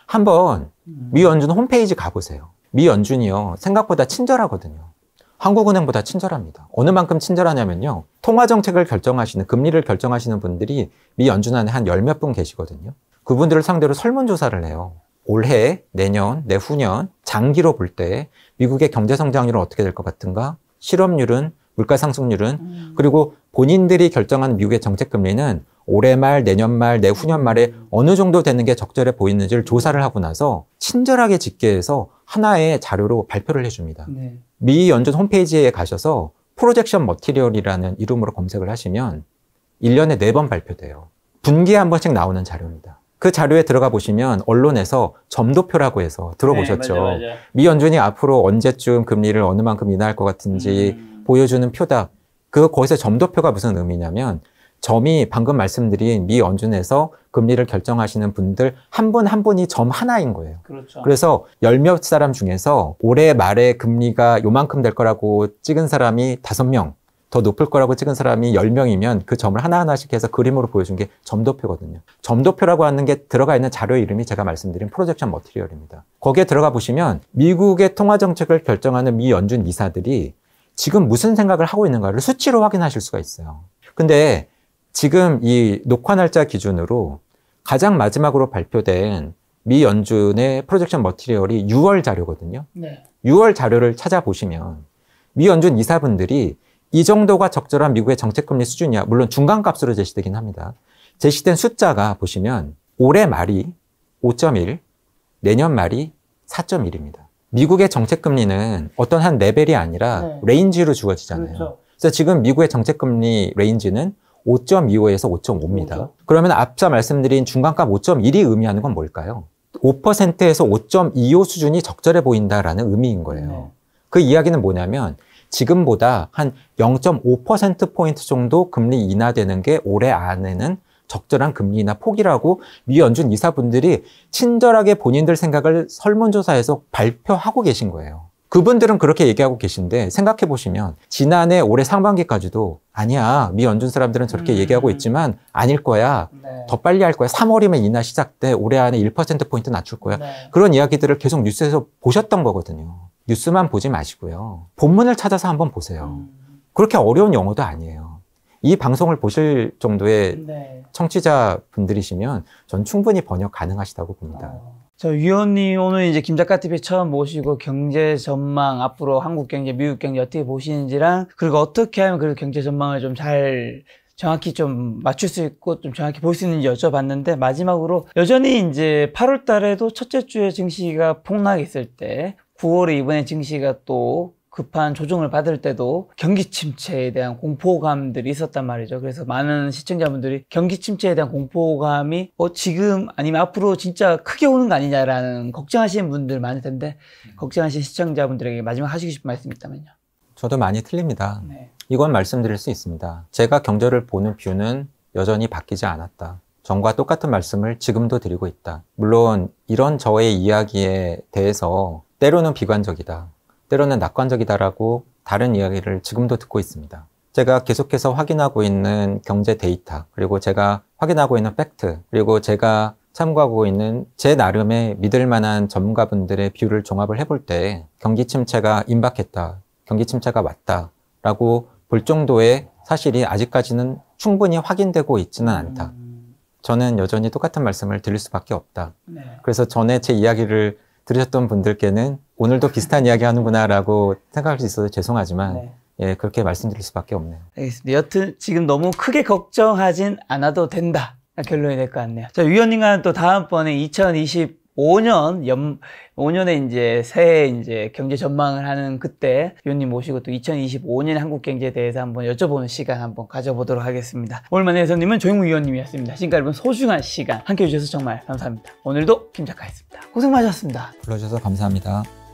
한번 음. 미연준 홈페이지 가보세요. 미연준이요. 생각보다 친절하거든요. 한국은행보다 친절합니다. 어느 만큼 친절하냐면요. 통화정책을 결정하시는, 금리를 결정하시는 분들이 미연준 안에 한 열 몇 분 계시거든요. 그분들을 상대로 설문조사를 해요. 올해, 내년, 내후년, 장기로 볼 때 미국의 경제성장률은 어떻게 될 것 같은가? 실업률은, 물가상승률은, 음. 그리고 본인들이 결정한 미국의 정책금리는 올해 말, 내년 말, 내후년 말에 어느 정도 되는 게 적절해 보이는지를 조사를 하고 나서 친절하게 집계해서 하나의 자료로 발표를 해줍니다. 네. 미 연준 홈페이지에 가셔서 프로젝션 머티리얼이라는 이름으로 검색을 하시면 1년에 4번 발표돼요. 분기에 한 번씩 나오는 자료입니다. 그 자료에 들어가 보시면 언론에서 점도표라고 해서 들어보셨죠. 네, 맞아, 맞아. 미 연준이 앞으로 언제쯤 금리를 어느 만큼 인하할 것 같은지 음. 보여주는 표다. 그 거기서 점도표가 무슨 의미냐면 점이 방금 말씀드린 미 연준에서 금리를 결정하시는 분들 한 분한 한 분이 점 하나인 거예요. 그렇죠. 그래서 열 몇 사람 중에서 올해 말에 금리가 요만큼 될 거라고 찍은 사람이 다섯 명, 더 높을 거라고 찍은 사람이 열명이면그 점을 하나하나씩 해서 그림으로 보여준 게 점도표거든요. 점도표라고 하는 게 들어가 있는 자료 이름이 제가 말씀드린 프로젝션 머티리얼입니다. 거기에 들어가 보시면 미국의 통화 정책을 결정하는 미 연준 이사들이 지금 무슨 생각을 하고 있는가를 수치로 확인하실 수가 있어요. 근데 지금 이 녹화 날짜 기준으로 가장 마지막으로 발표된 미 연준의 프로젝션 머티리얼이 6월 자료거든요. 네. 6월 자료를 찾아보시면 미 연준 이사분들이 이 정도가 적절한 미국의 정책금리 수준이야. 물론 중간값으로 제시되긴 합니다. 제시된 숫자가 보시면 올해 말이 5.1, 내년 말이 4.1입니다. 미국의 정책금리는 어떤 한 레벨이 아니라 네. 레인지로 주어지잖아요. 그렇죠. 그래서 지금 미국의 정책금리 레인지는 5.25에서 5.5입니다. 그렇죠. 그러면 앞서 말씀드린 중간값 5.1이 의미하는 건 뭘까요? 5%에서 5.25 수준이 적절해 보인다라는 의미인 거예요. 네. 그 이야기는 뭐냐면 지금보다 한 0.5%포인트 정도 금리 인하되는 게 올해 안에는 적절한 금리 나하 폭이라고 미 연준 이사분들이 친절하게 본인들 생각을 설문조사에서 발표하고 계신 거예요. 그분들은 그렇게 얘기하고 계신데 생각해 보시면 지난해 올해 상반기까지도 아니야 미 연준 사람들은 저렇게 음. 얘기하고 있지만 아닐 거야 네. 더 빨리 할 거야 3월이면 인하 시작 돼 올해 안에 1% 포인트 낮출 거야 네. 그런 이야기들을 계속 뉴스에서 보셨던 거거든요 뉴스만 보지 마시고요 본문을 찾아서 한번 보세요 음. 그렇게 어려운 영어도 아니에요 이 방송을 보실 정도의 네. 청취자 분들이시면 전 충분히 번역 가능하시다고 봅니다. 어. 저 위원님 오늘 이제 김 작가 TV 처음 모시고 경제 전망 앞으로 한국 경제, 미국 경제 어떻게 보시는지랑 그리고 어떻게 하면 그 경제 전망을 좀 잘 정확히 좀 맞출 수 있고 좀 정확히 볼 수 있는지 여쭤봤는데 마지막으로 여전히 이제 8월 달에도 첫째 주에 증시가 폭락했을 때 9월에 이번에 증시가 또 급한 조정을 받을 때도 경기 침체에 대한 공포감들이 있었단 말이죠. 그래서 많은 시청자분들이 경기 침체에 대한 공포감이 어 지금 아니면 앞으로 진짜 크게 오는 거 아니냐라는 걱정하시는 분들 많을 텐데 네. 걱정하시는 시청자분들에게 마지막 하시고 싶은 말씀 이 있다면요. 저도 많이 틀립니다. 네. 이건 말씀드릴 수 있습니다. 제가 경제를 보는 뷰는 여전히 바뀌지 않았다. 전과 똑같은 말씀을 지금도 드리고 있다. 물론 이런 저의 이야기에 대해서 때로는 비관적이다. 때로는 낙관적이다라고 다른 이야기를 지금도 듣고 있습니다. 제가 계속해서 확인하고 있는 경제 데이터, 그리고 제가 확인하고 있는 팩트, 그리고 제가 참고하고 있는 제 나름의 믿을 만한 전문가분들의 뷰를 종합을 해볼 때 경기 침체가 임박했다, 경기 침체가 왔다라고 볼 정도의 사실이 아직까지는 충분히 확인되고 있지는 않다. 음. 저는 여전히 똑같은 말씀을 드릴 수밖에 없다. 네. 그래서 전에 제 이야기를 들으셨던 분들께는 오늘도 비슷한 네. 이야기 하는구나라고 생각할 수 있어서 죄송하지만 네. 예, 그렇게 말씀드릴 수밖에 없네요. 알겠습니다. 여튼 지금 너무 크게 걱정하진 않아도 된다. 결론이 될 것 같네요. 자, 위원님과는 또 다음번에 2020 5년 연 5년에 이제 새해 이제 경제 전망을 하는 그때 위원님 모시고 또 2025년 한국 경제에 대해서 한번 여쭤보는 시간 한번 가져보도록 하겠습니다. 오늘만의 해설님은 조영우 위원님이었습니다. 지금까지 여러분 소중한 시간 함께 해주셔서 정말 감사합니다. 오늘도 김작가였습니다. 고생 많으셨습니다. 불러주셔서 감사합니다.